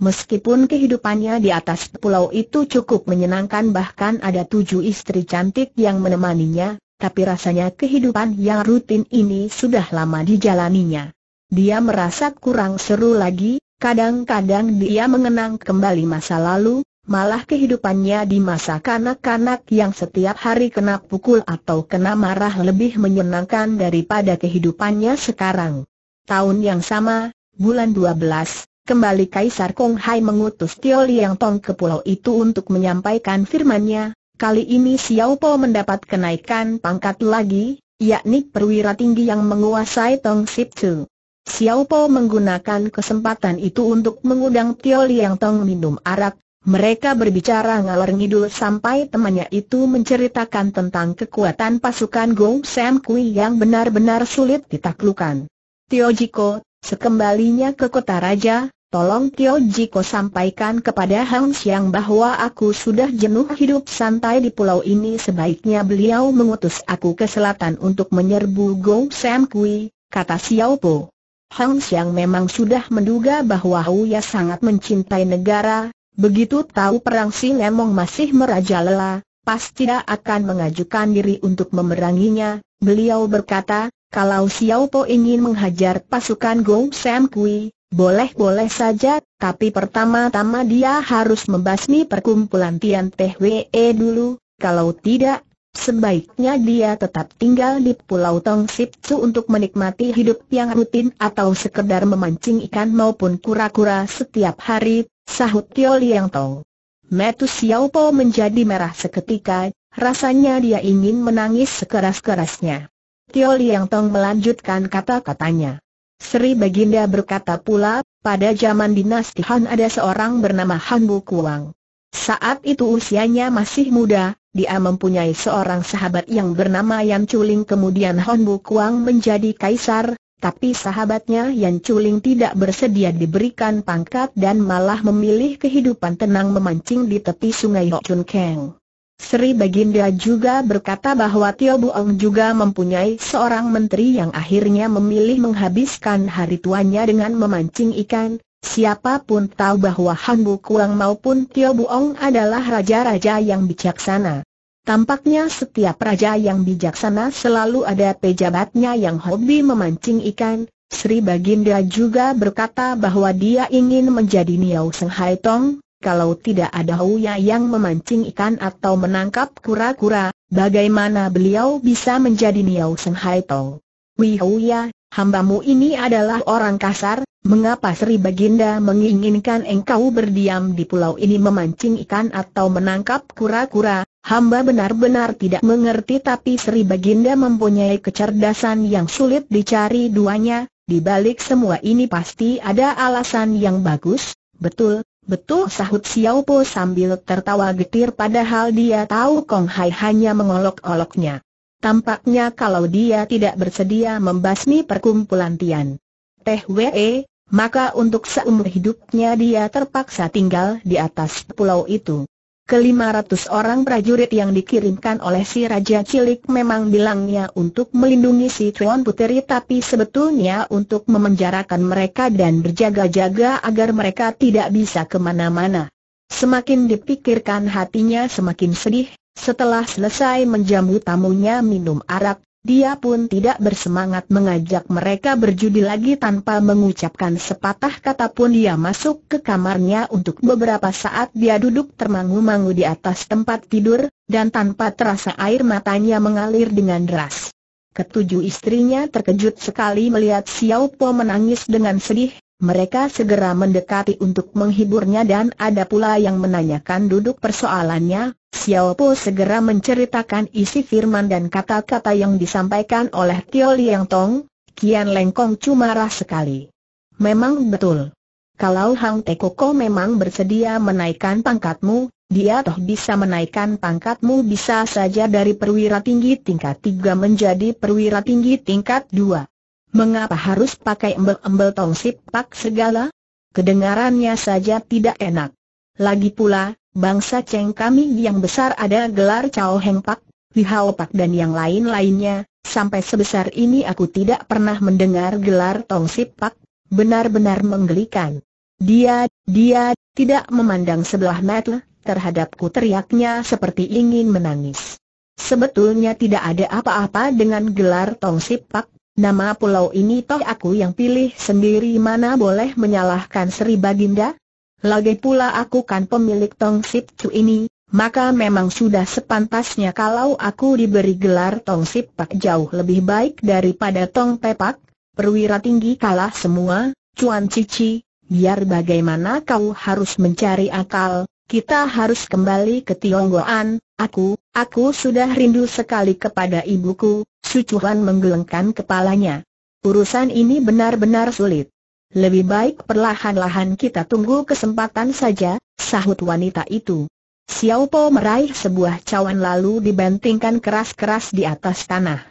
Speaker 1: Meskipun kehidupannya di atas pulau itu cukup menyenangkan bahkan ada tujuh istri cantik yang menemaninya, tapi rasanya kehidupan yang rutin ini sudah lama dijalaninya. Dia merasa kurang seru lagi, kadang-kadang dia mengenang kembali masa lalu, Malah kehidupannya di masa kanak-kanak yang setiap hari kena pukul atau kena marah lebih menyenangkan daripada kehidupannya sekarang. Tahun yang sama, bulan 12, kembali Kaisar Kong Hai mengutus Tio Liang Tong ke pulau itu untuk menyampaikan firmannya, kali ini Xiao Po mendapat kenaikan pangkat lagi, yakni perwira tinggi yang menguasai Tong Sip Chu. Xiao Po menggunakan kesempatan itu untuk mengundang Tio Liang Tong minum arak, mereka berbicara ngalor ngidul sampai temannya itu menceritakan tentang kekuatan pasukan Gong Sam Kui yang benar-benar sulit ditaklukan. Tio Jiko, sekembalinya ke kota raja, tolong Tio Jiko sampaikan kepada Hang Xiang bahwa aku sudah jenuh hidup santai di pulau ini sebaiknya beliau mengutus aku ke selatan untuk menyerbu Gong Sam Kui, kata Xiao Po. Hang Xiang memang sudah menduga bahwa Huya sangat mencintai negara, Begitu tahu perang si nemong masih merajalela, pasti tidak akan mengajukan diri untuk memeranginya, beliau berkata, kalau Xiao Po ingin menghajar pasukan Gong Sam Kui, boleh-boleh saja, tapi pertama-tama dia harus membasmi perkumpulan Tian Teh Wee dulu, kalau tidak, Sebaiknya dia tetap tinggal di Pulau Tong Sip Tzu untuk menikmati hidup yang rutin atau sekedar memancing ikan maupun kura-kura setiap hari, sahut Tio Liang Tong. Metu Xiao Po menjadi merah seketika, rasanya dia ingin menangis sekeras-kerasnya. Tio Liang Tong melanjutkan kata-katanya. Sri Baginda berkata pula, pada zaman dinasti Han ada seorang bernama Han Bu Kuang. Saat itu usianya masih muda, dia mempunyai seorang sahabat yang bernama Yan Chuling kemudian Han Bu Kuang menjadi kaisar, tapi sahabatnya Yan Chuling tidak bersedia diberikan pangkat dan malah memilih kehidupan tenang memancing di tepi sungai Chun Keng. Sri Baginda juga berkata bahwa Tio Buong juga mempunyai seorang menteri yang akhirnya memilih menghabiskan hari tuanya dengan memancing ikan. Siapapun tahu bahwa Han Bu Kuang maupun Tio Buong adalah raja-raja yang bijaksana. Tampaknya setiap raja yang bijaksana selalu ada pejabatnya yang hobi memancing ikan. Sri Baginda juga berkata bahwa dia ingin menjadi Niau Seng Hai Tong, kalau tidak ada Huya yang memancing ikan atau menangkap kura-kura, bagaimana beliau bisa menjadi Niau Seng Hai Tong? Wi Huya, oh hambamu ini adalah orang kasar, mengapa Sri Baginda menginginkan engkau berdiam di pulau ini memancing ikan atau menangkap kura-kura, Hamba benar-benar tidak mengerti tapi Sri Baginda mempunyai kecerdasan yang sulit dicari duanya, di balik semua ini pasti ada alasan yang bagus, betul, betul sahut Xiao Po sambil tertawa getir padahal dia tahu Kong Hai hanya mengolok-oloknya. Tampaknya kalau dia tidak bersedia membasmi perkumpulan Tian Teh Wei, maka untuk seumur hidupnya dia terpaksa tinggal di atas pulau itu ke-500 orang prajurit yang dikirimkan oleh si Raja Cilik memang bilangnya untuk melindungi si Tuan Puteri tapi sebetulnya untuk memenjarakan mereka dan berjaga-jaga agar mereka tidak bisa kemana-mana. Semakin dipikirkan hatinya semakin sedih, setelah selesai menjamu tamunya minum arak, dia pun tidak bersemangat mengajak mereka berjudi lagi tanpa mengucapkan sepatah kata pun dia masuk ke kamarnya untuk beberapa saat dia duduk termangu-mangu di atas tempat tidur, dan tanpa terasa air matanya mengalir dengan deras. Ketujuh istrinya terkejut sekali melihat Xiao Po menangis dengan sedih, mereka segera mendekati untuk menghiburnya dan ada pula yang menanyakan duduk persoalannya, Xiao Po segera menceritakan isi firman dan kata-kata yang disampaikan oleh Tio Liang Tong, Kian Lengkong cuma marah sekali. Memang betul. Kalau Hang Tekoko memang bersedia menaikkan pangkatmu, dia toh bisa menaikkan pangkatmu bisa saja dari perwira tinggi tingkat 3 menjadi perwira tinggi tingkat 2. Mengapa harus pakai embel-embel tong sipak segala? Kedengarannya saja tidak enak. Lagi pula, bangsa ceng kami yang besar ada gelar Cao Heng Pak, Hao Pak dan yang lain-lainnya, sampai sebesar ini aku tidak pernah mendengar gelar tong sipak, benar-benar menggelikan. Dia, dia, tidak memandang sebelah mata, terhadapku teriaknya seperti ingin menangis. Sebetulnya tidak ada apa-apa dengan gelar tong sipak, Nama pulau ini toh aku yang pilih sendiri mana boleh menyalahkan Sri Baginda? Lagi pula aku kan pemilik Tong Sip Chu ini, maka memang sudah sepantasnya kalau aku diberi gelar Tong Sip Pak jauh lebih baik daripada Tong Pepak, perwira tinggi kalah semua, Cuan Cici, biar bagaimana kau harus mencari akal, kita harus kembali ke Tionggoan, aku, aku sudah rindu sekali kepada ibuku, Sucuhan menggelengkan kepalanya. Urusan ini benar-benar sulit. Lebih baik perlahan-lahan kita tunggu kesempatan saja, sahut wanita itu. Xiao Po meraih sebuah cawan lalu dibantingkan keras-keras di atas tanah.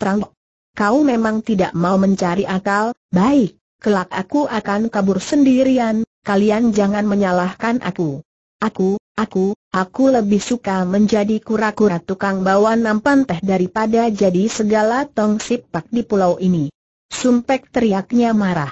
Speaker 1: Trang, kau memang tidak mau mencari akal, baik, kelak aku akan kabur sendirian, kalian jangan menyalahkan aku. Aku, aku, Aku lebih suka menjadi kura-kura tukang bawa nampan teh daripada jadi segala tong sipak di pulau ini. Sumpek teriaknya marah.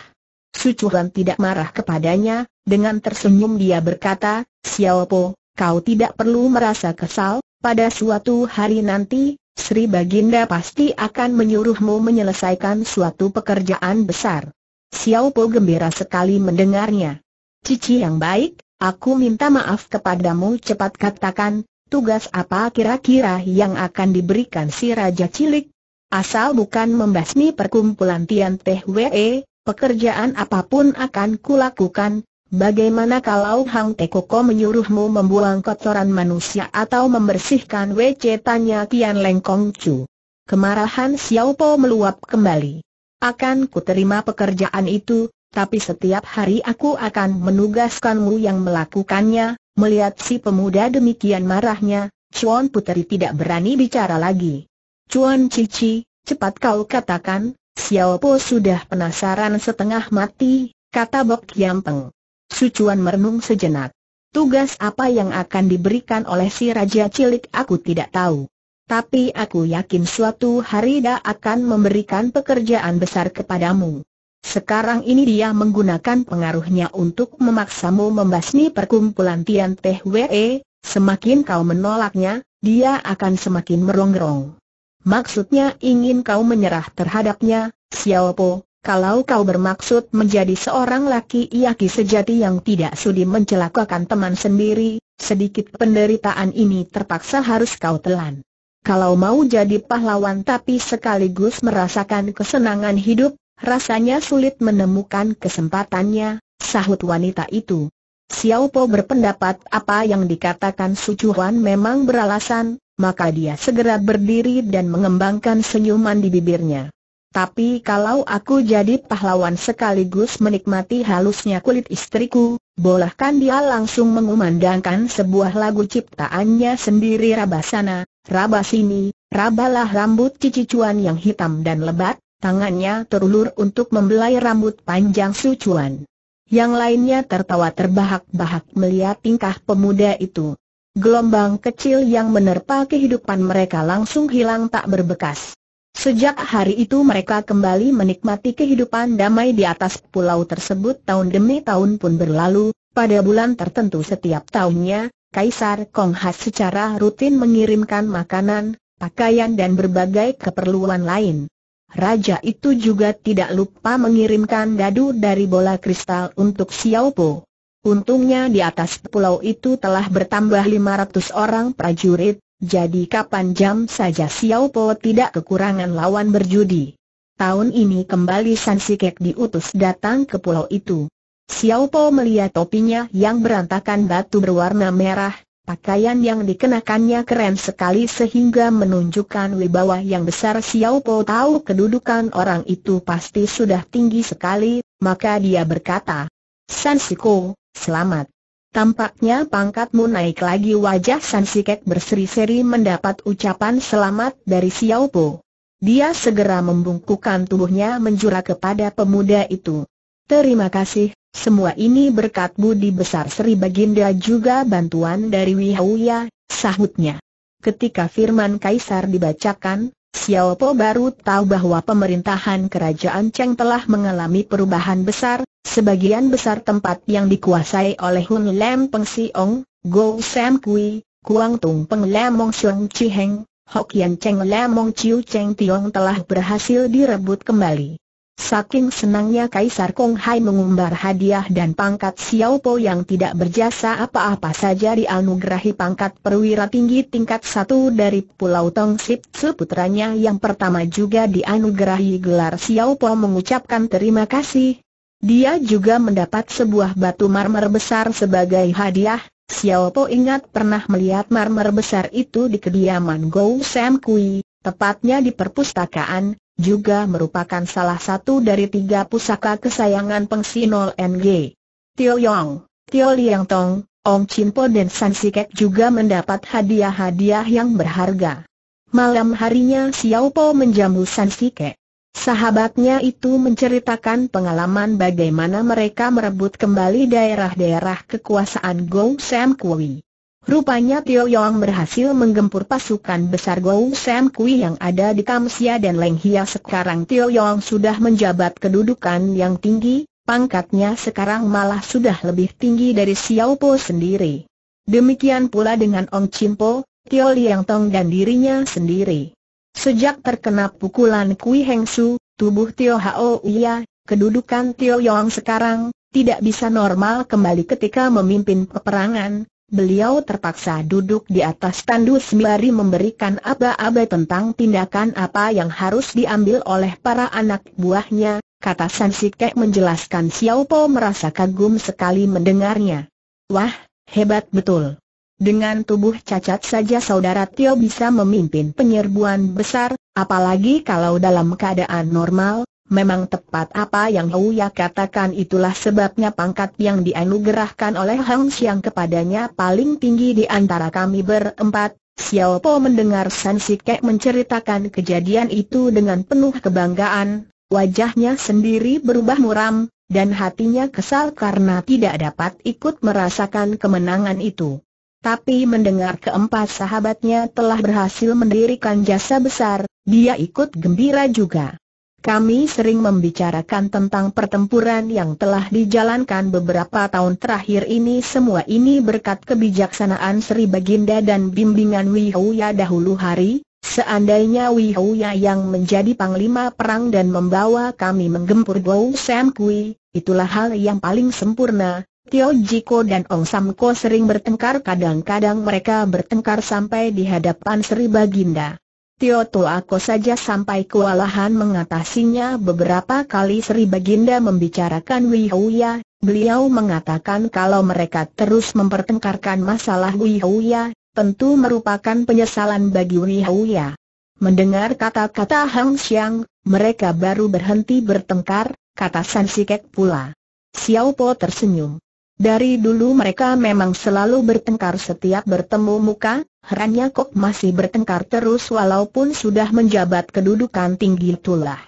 Speaker 1: Sucuran tidak marah kepadanya, dengan tersenyum dia berkata, Xiaopo, kau tidak perlu merasa kesal, pada suatu hari nanti, Sri Baginda pasti akan menyuruhmu menyelesaikan suatu pekerjaan besar. Xiaopo gembira sekali mendengarnya. Cici yang baik, Aku minta maaf kepadamu cepat katakan, tugas apa kira-kira yang akan diberikan si Raja Cilik? Asal bukan membasmi perkumpulan Tian TWE, pekerjaan apapun akan kulakukan, bagaimana kalau Hang Tekoko menyuruhmu membuang kotoran manusia atau membersihkan WC tanya Tian Lengkong Chu. Kemarahan Xiao Po meluap kembali. Akan kuterima pekerjaan itu, tapi setiap hari aku akan menugaskanmu yang melakukannya, melihat si pemuda demikian marahnya, Chuan Puteri tidak berani bicara lagi. Chuan Cici, cepat kau katakan, Xiao Po sudah penasaran setengah mati, kata Bok Yampeng. Peng. Chuan merenung sejenak. Tugas apa yang akan diberikan oleh si Raja Cilik aku tidak tahu. Tapi aku yakin suatu hari dia akan memberikan pekerjaan besar kepadamu. Sekarang ini dia menggunakan pengaruhnya untuk memaksamu membasmi perkumpulan Tian Teh Wee, semakin kau menolaknya, dia akan semakin merongrong. Maksudnya ingin kau menyerah terhadapnya, Xiaopo, kalau kau bermaksud menjadi seorang laki laki sejati yang tidak sudi mencelakakan teman sendiri, sedikit penderitaan ini terpaksa harus kau telan. Kalau mau jadi pahlawan tapi sekaligus merasakan kesenangan hidup, Rasanya sulit menemukan kesempatannya, sahut wanita itu. Xiao Po berpendapat apa yang dikatakan Su Chuan memang beralasan, maka dia segera berdiri dan mengembangkan senyuman di bibirnya. Tapi kalau aku jadi pahlawan sekaligus menikmati halusnya kulit istriku, bolehkan dia langsung mengumandangkan sebuah lagu ciptaannya sendiri Rabasana, Rabasini, Rabalah rambut cicicuan yang hitam dan lebat, Tangannya terulur untuk membelai rambut panjang Sucuan. Yang lainnya tertawa terbahak-bahak melihat tingkah pemuda itu. Gelombang kecil yang menerpa kehidupan mereka langsung hilang tak berbekas. Sejak hari itu mereka kembali menikmati kehidupan damai di atas pulau tersebut tahun demi tahun pun berlalu, pada bulan tertentu setiap tahunnya, Kaisar Konghas secara rutin mengirimkan makanan, pakaian dan berbagai keperluan lain. Raja itu juga tidak lupa mengirimkan dadu dari bola kristal untuk Xiao Po. Untungnya di atas pulau itu telah bertambah 500 orang prajurit, jadi kapan jam saja Xiao Po tidak kekurangan lawan berjudi. Tahun ini kembali San Sikek diutus datang ke pulau itu. Xiao Po melihat topinya yang berantakan batu berwarna merah, Pakaian yang dikenakannya keren sekali sehingga menunjukkan wibawa yang besar Xiao Po tahu kedudukan orang itu pasti sudah tinggi sekali, maka dia berkata, San Sansiko, selamat. Tampaknya pangkatmu naik lagi wajah San Sansikek berseri-seri mendapat ucapan selamat dari Xiao Po. Dia segera membungkukkan tubuhnya menjurah kepada pemuda itu. Terima kasih, semua ini berkat budi besar Sri Baginda juga bantuan dari Wihauya, sahutnya. Ketika firman Kaisar dibacakan, Xiao Po baru tahu bahwa pemerintahan kerajaan Cheng telah mengalami perubahan besar, sebagian besar tempat yang dikuasai oleh Hun Lem Peng Siong, Go Sam Kui, Kuang Tung Peng Chi Siong Chiheng, Hokian Cheng Mong Chiu Cheng Tiong telah berhasil direbut kembali. Saking senangnya Kaisar Kong Hai mengumbar hadiah dan pangkat Xiao Po yang tidak berjasa apa-apa saja dianugerahi pangkat perwira tinggi tingkat satu dari Pulau Tong Sip seputranya yang pertama juga dianugerahi gelar Xiao Po mengucapkan terima kasih. Dia juga mendapat sebuah batu marmer besar sebagai hadiah, Xiao Po ingat pernah melihat marmer besar itu di kediaman Gou Sam Kui, tepatnya di perpustakaan, juga merupakan salah satu dari tiga pusaka kesayangan Peng Sinol NG. Tio Yong, Tio Liang Tong, Ong Chimpo dan San Sikek juga mendapat hadiah-hadiah yang berharga. Malam harinya Xiao Po menjamu San Sikek. Sahabatnya itu menceritakan pengalaman bagaimana mereka merebut kembali daerah-daerah kekuasaan Gong Sam Kui. Rupanya Tio Yong berhasil menggempur pasukan besar Gou Sam Kui yang ada di Kamsia dan Leng Hia sekarang Tio Yong sudah menjabat kedudukan yang tinggi, pangkatnya sekarang malah sudah lebih tinggi dari Xiao Po sendiri. Demikian pula dengan Ong Chin Po, Tio Liang Tong dan dirinya sendiri. Sejak terkena pukulan Kui Heng Su, tubuh Tio Hao Uya, kedudukan Tio Yong sekarang, tidak bisa normal kembali ketika memimpin peperangan, beliau terpaksa duduk di atas tandus sembari memberikan aba-aba tentang tindakan apa yang harus diambil oleh para anak buahnya, kata Sansikek menjelaskan Xiao Po merasa kagum sekali mendengarnya. Wah, hebat betul. Dengan tubuh cacat saja saudara Tio bisa memimpin penyerbuan besar, apalagi kalau dalam keadaan normal, Memang tepat apa yang Hou Ya katakan itulah sebabnya pangkat yang dianugerahkan oleh Hang Xiang kepadanya paling tinggi di antara kami berempat. Xiao Po mendengar San Sikek menceritakan kejadian itu dengan penuh kebanggaan, wajahnya sendiri berubah muram, dan hatinya kesal karena tidak dapat ikut merasakan kemenangan itu. Tapi mendengar keempat sahabatnya telah berhasil mendirikan jasa besar, dia ikut gembira juga. Kami sering membicarakan tentang pertempuran yang telah dijalankan beberapa tahun terakhir ini semua ini berkat kebijaksanaan Sri Baginda dan bimbingan Wihuya dahulu hari, seandainya Wihuya yang menjadi panglima perang dan membawa kami menggempur Gou Sam Kui, itulah hal yang paling sempurna. Tio Jiko dan Ong Sam Ko sering bertengkar kadang-kadang mereka bertengkar sampai di hadapan Sri Baginda. Tioto aku saja sampai kewalahan mengatasinya beberapa kali Sri Baginda membicarakan Wihuya, beliau mengatakan kalau mereka terus mempertengkarkan masalah Wihuya, tentu merupakan penyesalan bagi Wihuya. Mendengar kata-kata Hang Xiang, mereka baru berhenti bertengkar, kata San Sikek pula. Xiao Po tersenyum. Dari dulu mereka memang selalu bertengkar setiap bertemu muka, Herannya kok masih bertengkar terus walaupun sudah menjabat kedudukan tinggi itulah.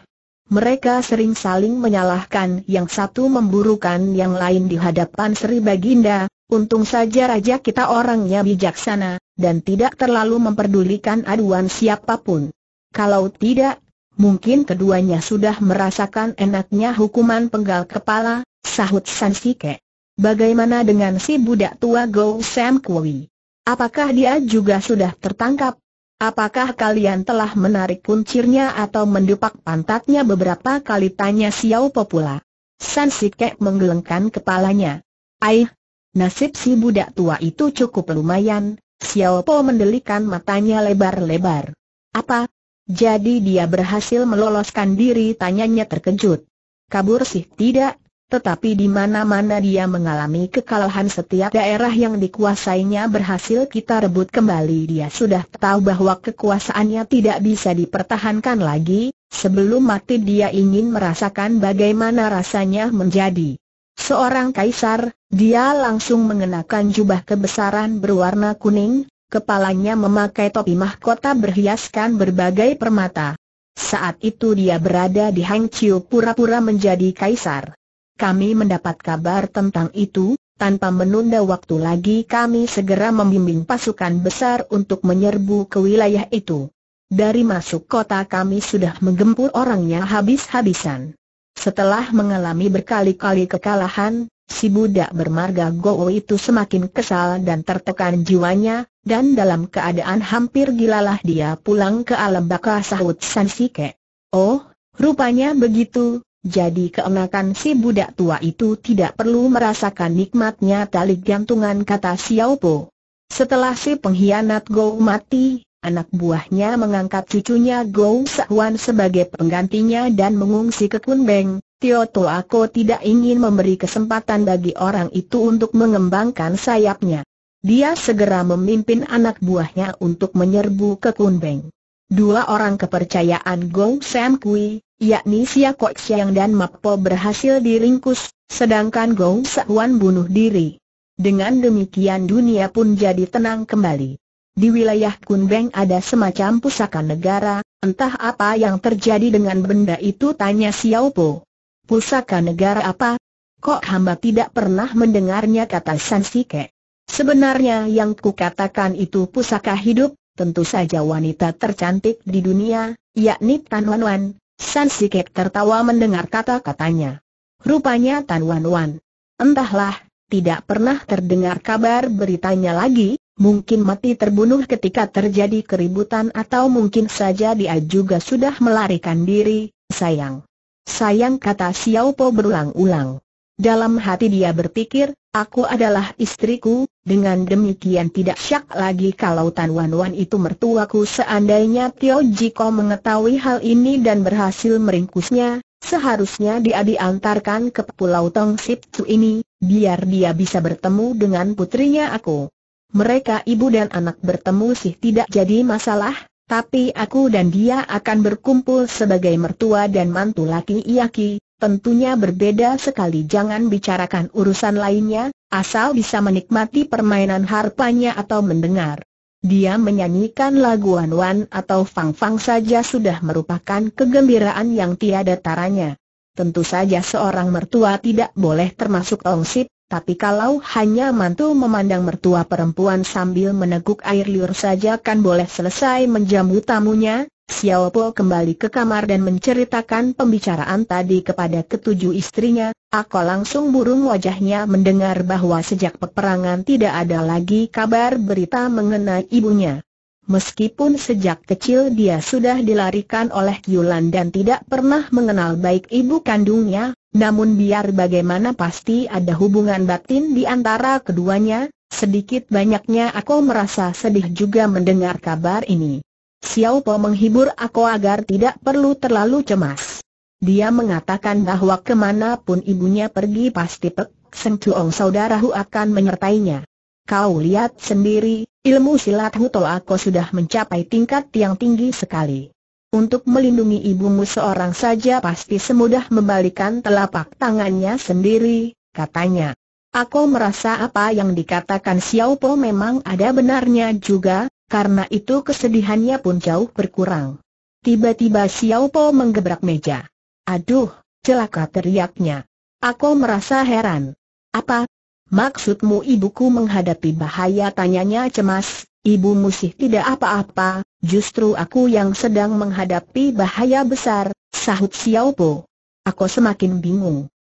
Speaker 1: Mereka sering saling menyalahkan yang satu memburukan yang lain di hadapan Sri Baginda, untung saja raja kita orangnya bijaksana, dan tidak terlalu memperdulikan aduan siapapun. Kalau tidak, mungkin keduanya sudah merasakan enaknya hukuman penggal kepala, sahut Sansike. Bagaimana dengan si budak tua Go Sam Kui? Apakah dia juga sudah tertangkap? Apakah kalian telah menarik kuncirnya atau mendupak pantatnya beberapa kali tanya Xiao Popula? San Sikek menggelengkan kepalanya. Aih, nasib si budak tua itu cukup lumayan, Xiao Po mendelikan matanya lebar-lebar. Apa? Jadi dia berhasil meloloskan diri tanyanya terkejut. Kabur sih tidak, tetapi di mana-mana dia mengalami kekalahan setiap daerah yang dikuasainya berhasil kita rebut kembali Dia sudah tahu bahwa kekuasaannya tidak bisa dipertahankan lagi Sebelum mati dia ingin merasakan bagaimana rasanya menjadi seorang kaisar Dia langsung mengenakan jubah kebesaran berwarna kuning Kepalanya memakai topi mahkota berhiaskan berbagai permata Saat itu dia berada di Hangzhou pura-pura menjadi kaisar kami mendapat kabar tentang itu, tanpa menunda waktu lagi kami segera membimbing pasukan besar untuk menyerbu ke wilayah itu. Dari masuk kota kami sudah menggempur orangnya habis-habisan. Setelah mengalami berkali-kali kekalahan, si budak bermarga Gowo itu semakin kesal dan tertekan jiwanya, dan dalam keadaan hampir gilalah dia pulang ke alam baka sahut Sansike. Oh, rupanya begitu, jadi keenakan si budak tua itu tidak perlu merasakan nikmatnya tali gantungan kata Xiao Po. Setelah si pengkhianat Gou mati, anak buahnya mengangkat cucunya Gou Sahuan sebagai penggantinya dan mengungsi ke Kunbeng. Tio To aku tidak ingin memberi kesempatan bagi orang itu untuk mengembangkan sayapnya. Dia segera memimpin anak buahnya untuk menyerbu ke Kun Beng. Dua orang kepercayaan Gong Sam Kui, yakni Sia Kok Siang dan Mapo berhasil diringkus, sedangkan Gong Sahuan bunuh diri. Dengan demikian dunia pun jadi tenang kembali. Di wilayah Kunbeng ada semacam pusaka negara, entah apa yang terjadi dengan benda itu tanya Xiao Po. Pusaka negara apa? Kok hamba tidak pernah mendengarnya kata San Sike? Sebenarnya yang kukatakan itu pusaka hidup, tentu saja wanita tercantik di dunia, yakni Tan Wan Wan. San Sikek tertawa mendengar kata-katanya. Rupanya Tan Wan Wan. Entahlah, tidak pernah terdengar kabar beritanya lagi, mungkin mati terbunuh ketika terjadi keributan atau mungkin saja dia juga sudah melarikan diri, sayang. Sayang kata Xiao Po berulang-ulang. Dalam hati dia berpikir, aku adalah istriku, dengan demikian tidak syak lagi kalau Tan Wan Wan itu mertuaku seandainya Tio Jiko mengetahui hal ini dan berhasil meringkusnya, seharusnya dia diantarkan ke Pulau Tong Sip Tsu ini, biar dia bisa bertemu dengan putrinya aku. Mereka ibu dan anak bertemu sih tidak jadi masalah, tapi aku dan dia akan berkumpul sebagai mertua dan mantu laki laki tentunya berbeda sekali jangan bicarakan urusan lainnya, asal bisa menikmati permainan harpanya atau mendengar. Dia menyanyikan lagu Wan Wan atau Fang Fang saja sudah merupakan kegembiraan yang tiada taranya. Tentu saja seorang mertua tidak boleh termasuk ongsip, tapi kalau hanya mantu memandang mertua perempuan sambil meneguk air liur saja kan boleh selesai menjamu tamunya, Xiaopo kembali ke kamar dan menceritakan pembicaraan tadi kepada ketujuh istrinya, Aku langsung burung wajahnya mendengar bahwa sejak peperangan tidak ada lagi kabar berita mengenai ibunya. Meskipun sejak kecil dia sudah dilarikan oleh Yulan dan tidak pernah mengenal baik ibu kandungnya, namun biar bagaimana pasti ada hubungan batin di antara keduanya, sedikit banyaknya aku merasa sedih juga mendengar kabar ini. Xiao Po menghibur aku agar tidak perlu terlalu cemas. Dia mengatakan bahwa kemanapun ibunya pergi pasti Pek Seng Chuong saudaraku akan menyertainya. Kau lihat sendiri, ilmu silat Toa aku sudah mencapai tingkat yang tinggi sekali. Untuk melindungi ibumu seorang saja pasti semudah membalikan telapak tangannya sendiri, katanya. Aku merasa apa yang dikatakan Xiao Po memang ada benarnya juga, karena itu kesedihannya pun jauh berkurang. Tiba-tiba Xiao Po menggebrak meja. Aduh, celaka teriaknya. Aku merasa heran. Apa? Maksudmu ibuku menghadapi bahaya tanyanya cemas, ibu musih tidak apa-apa, justru aku yang sedang menghadapi bahaya besar, sahut Xiao Po. Aku semakin bingung.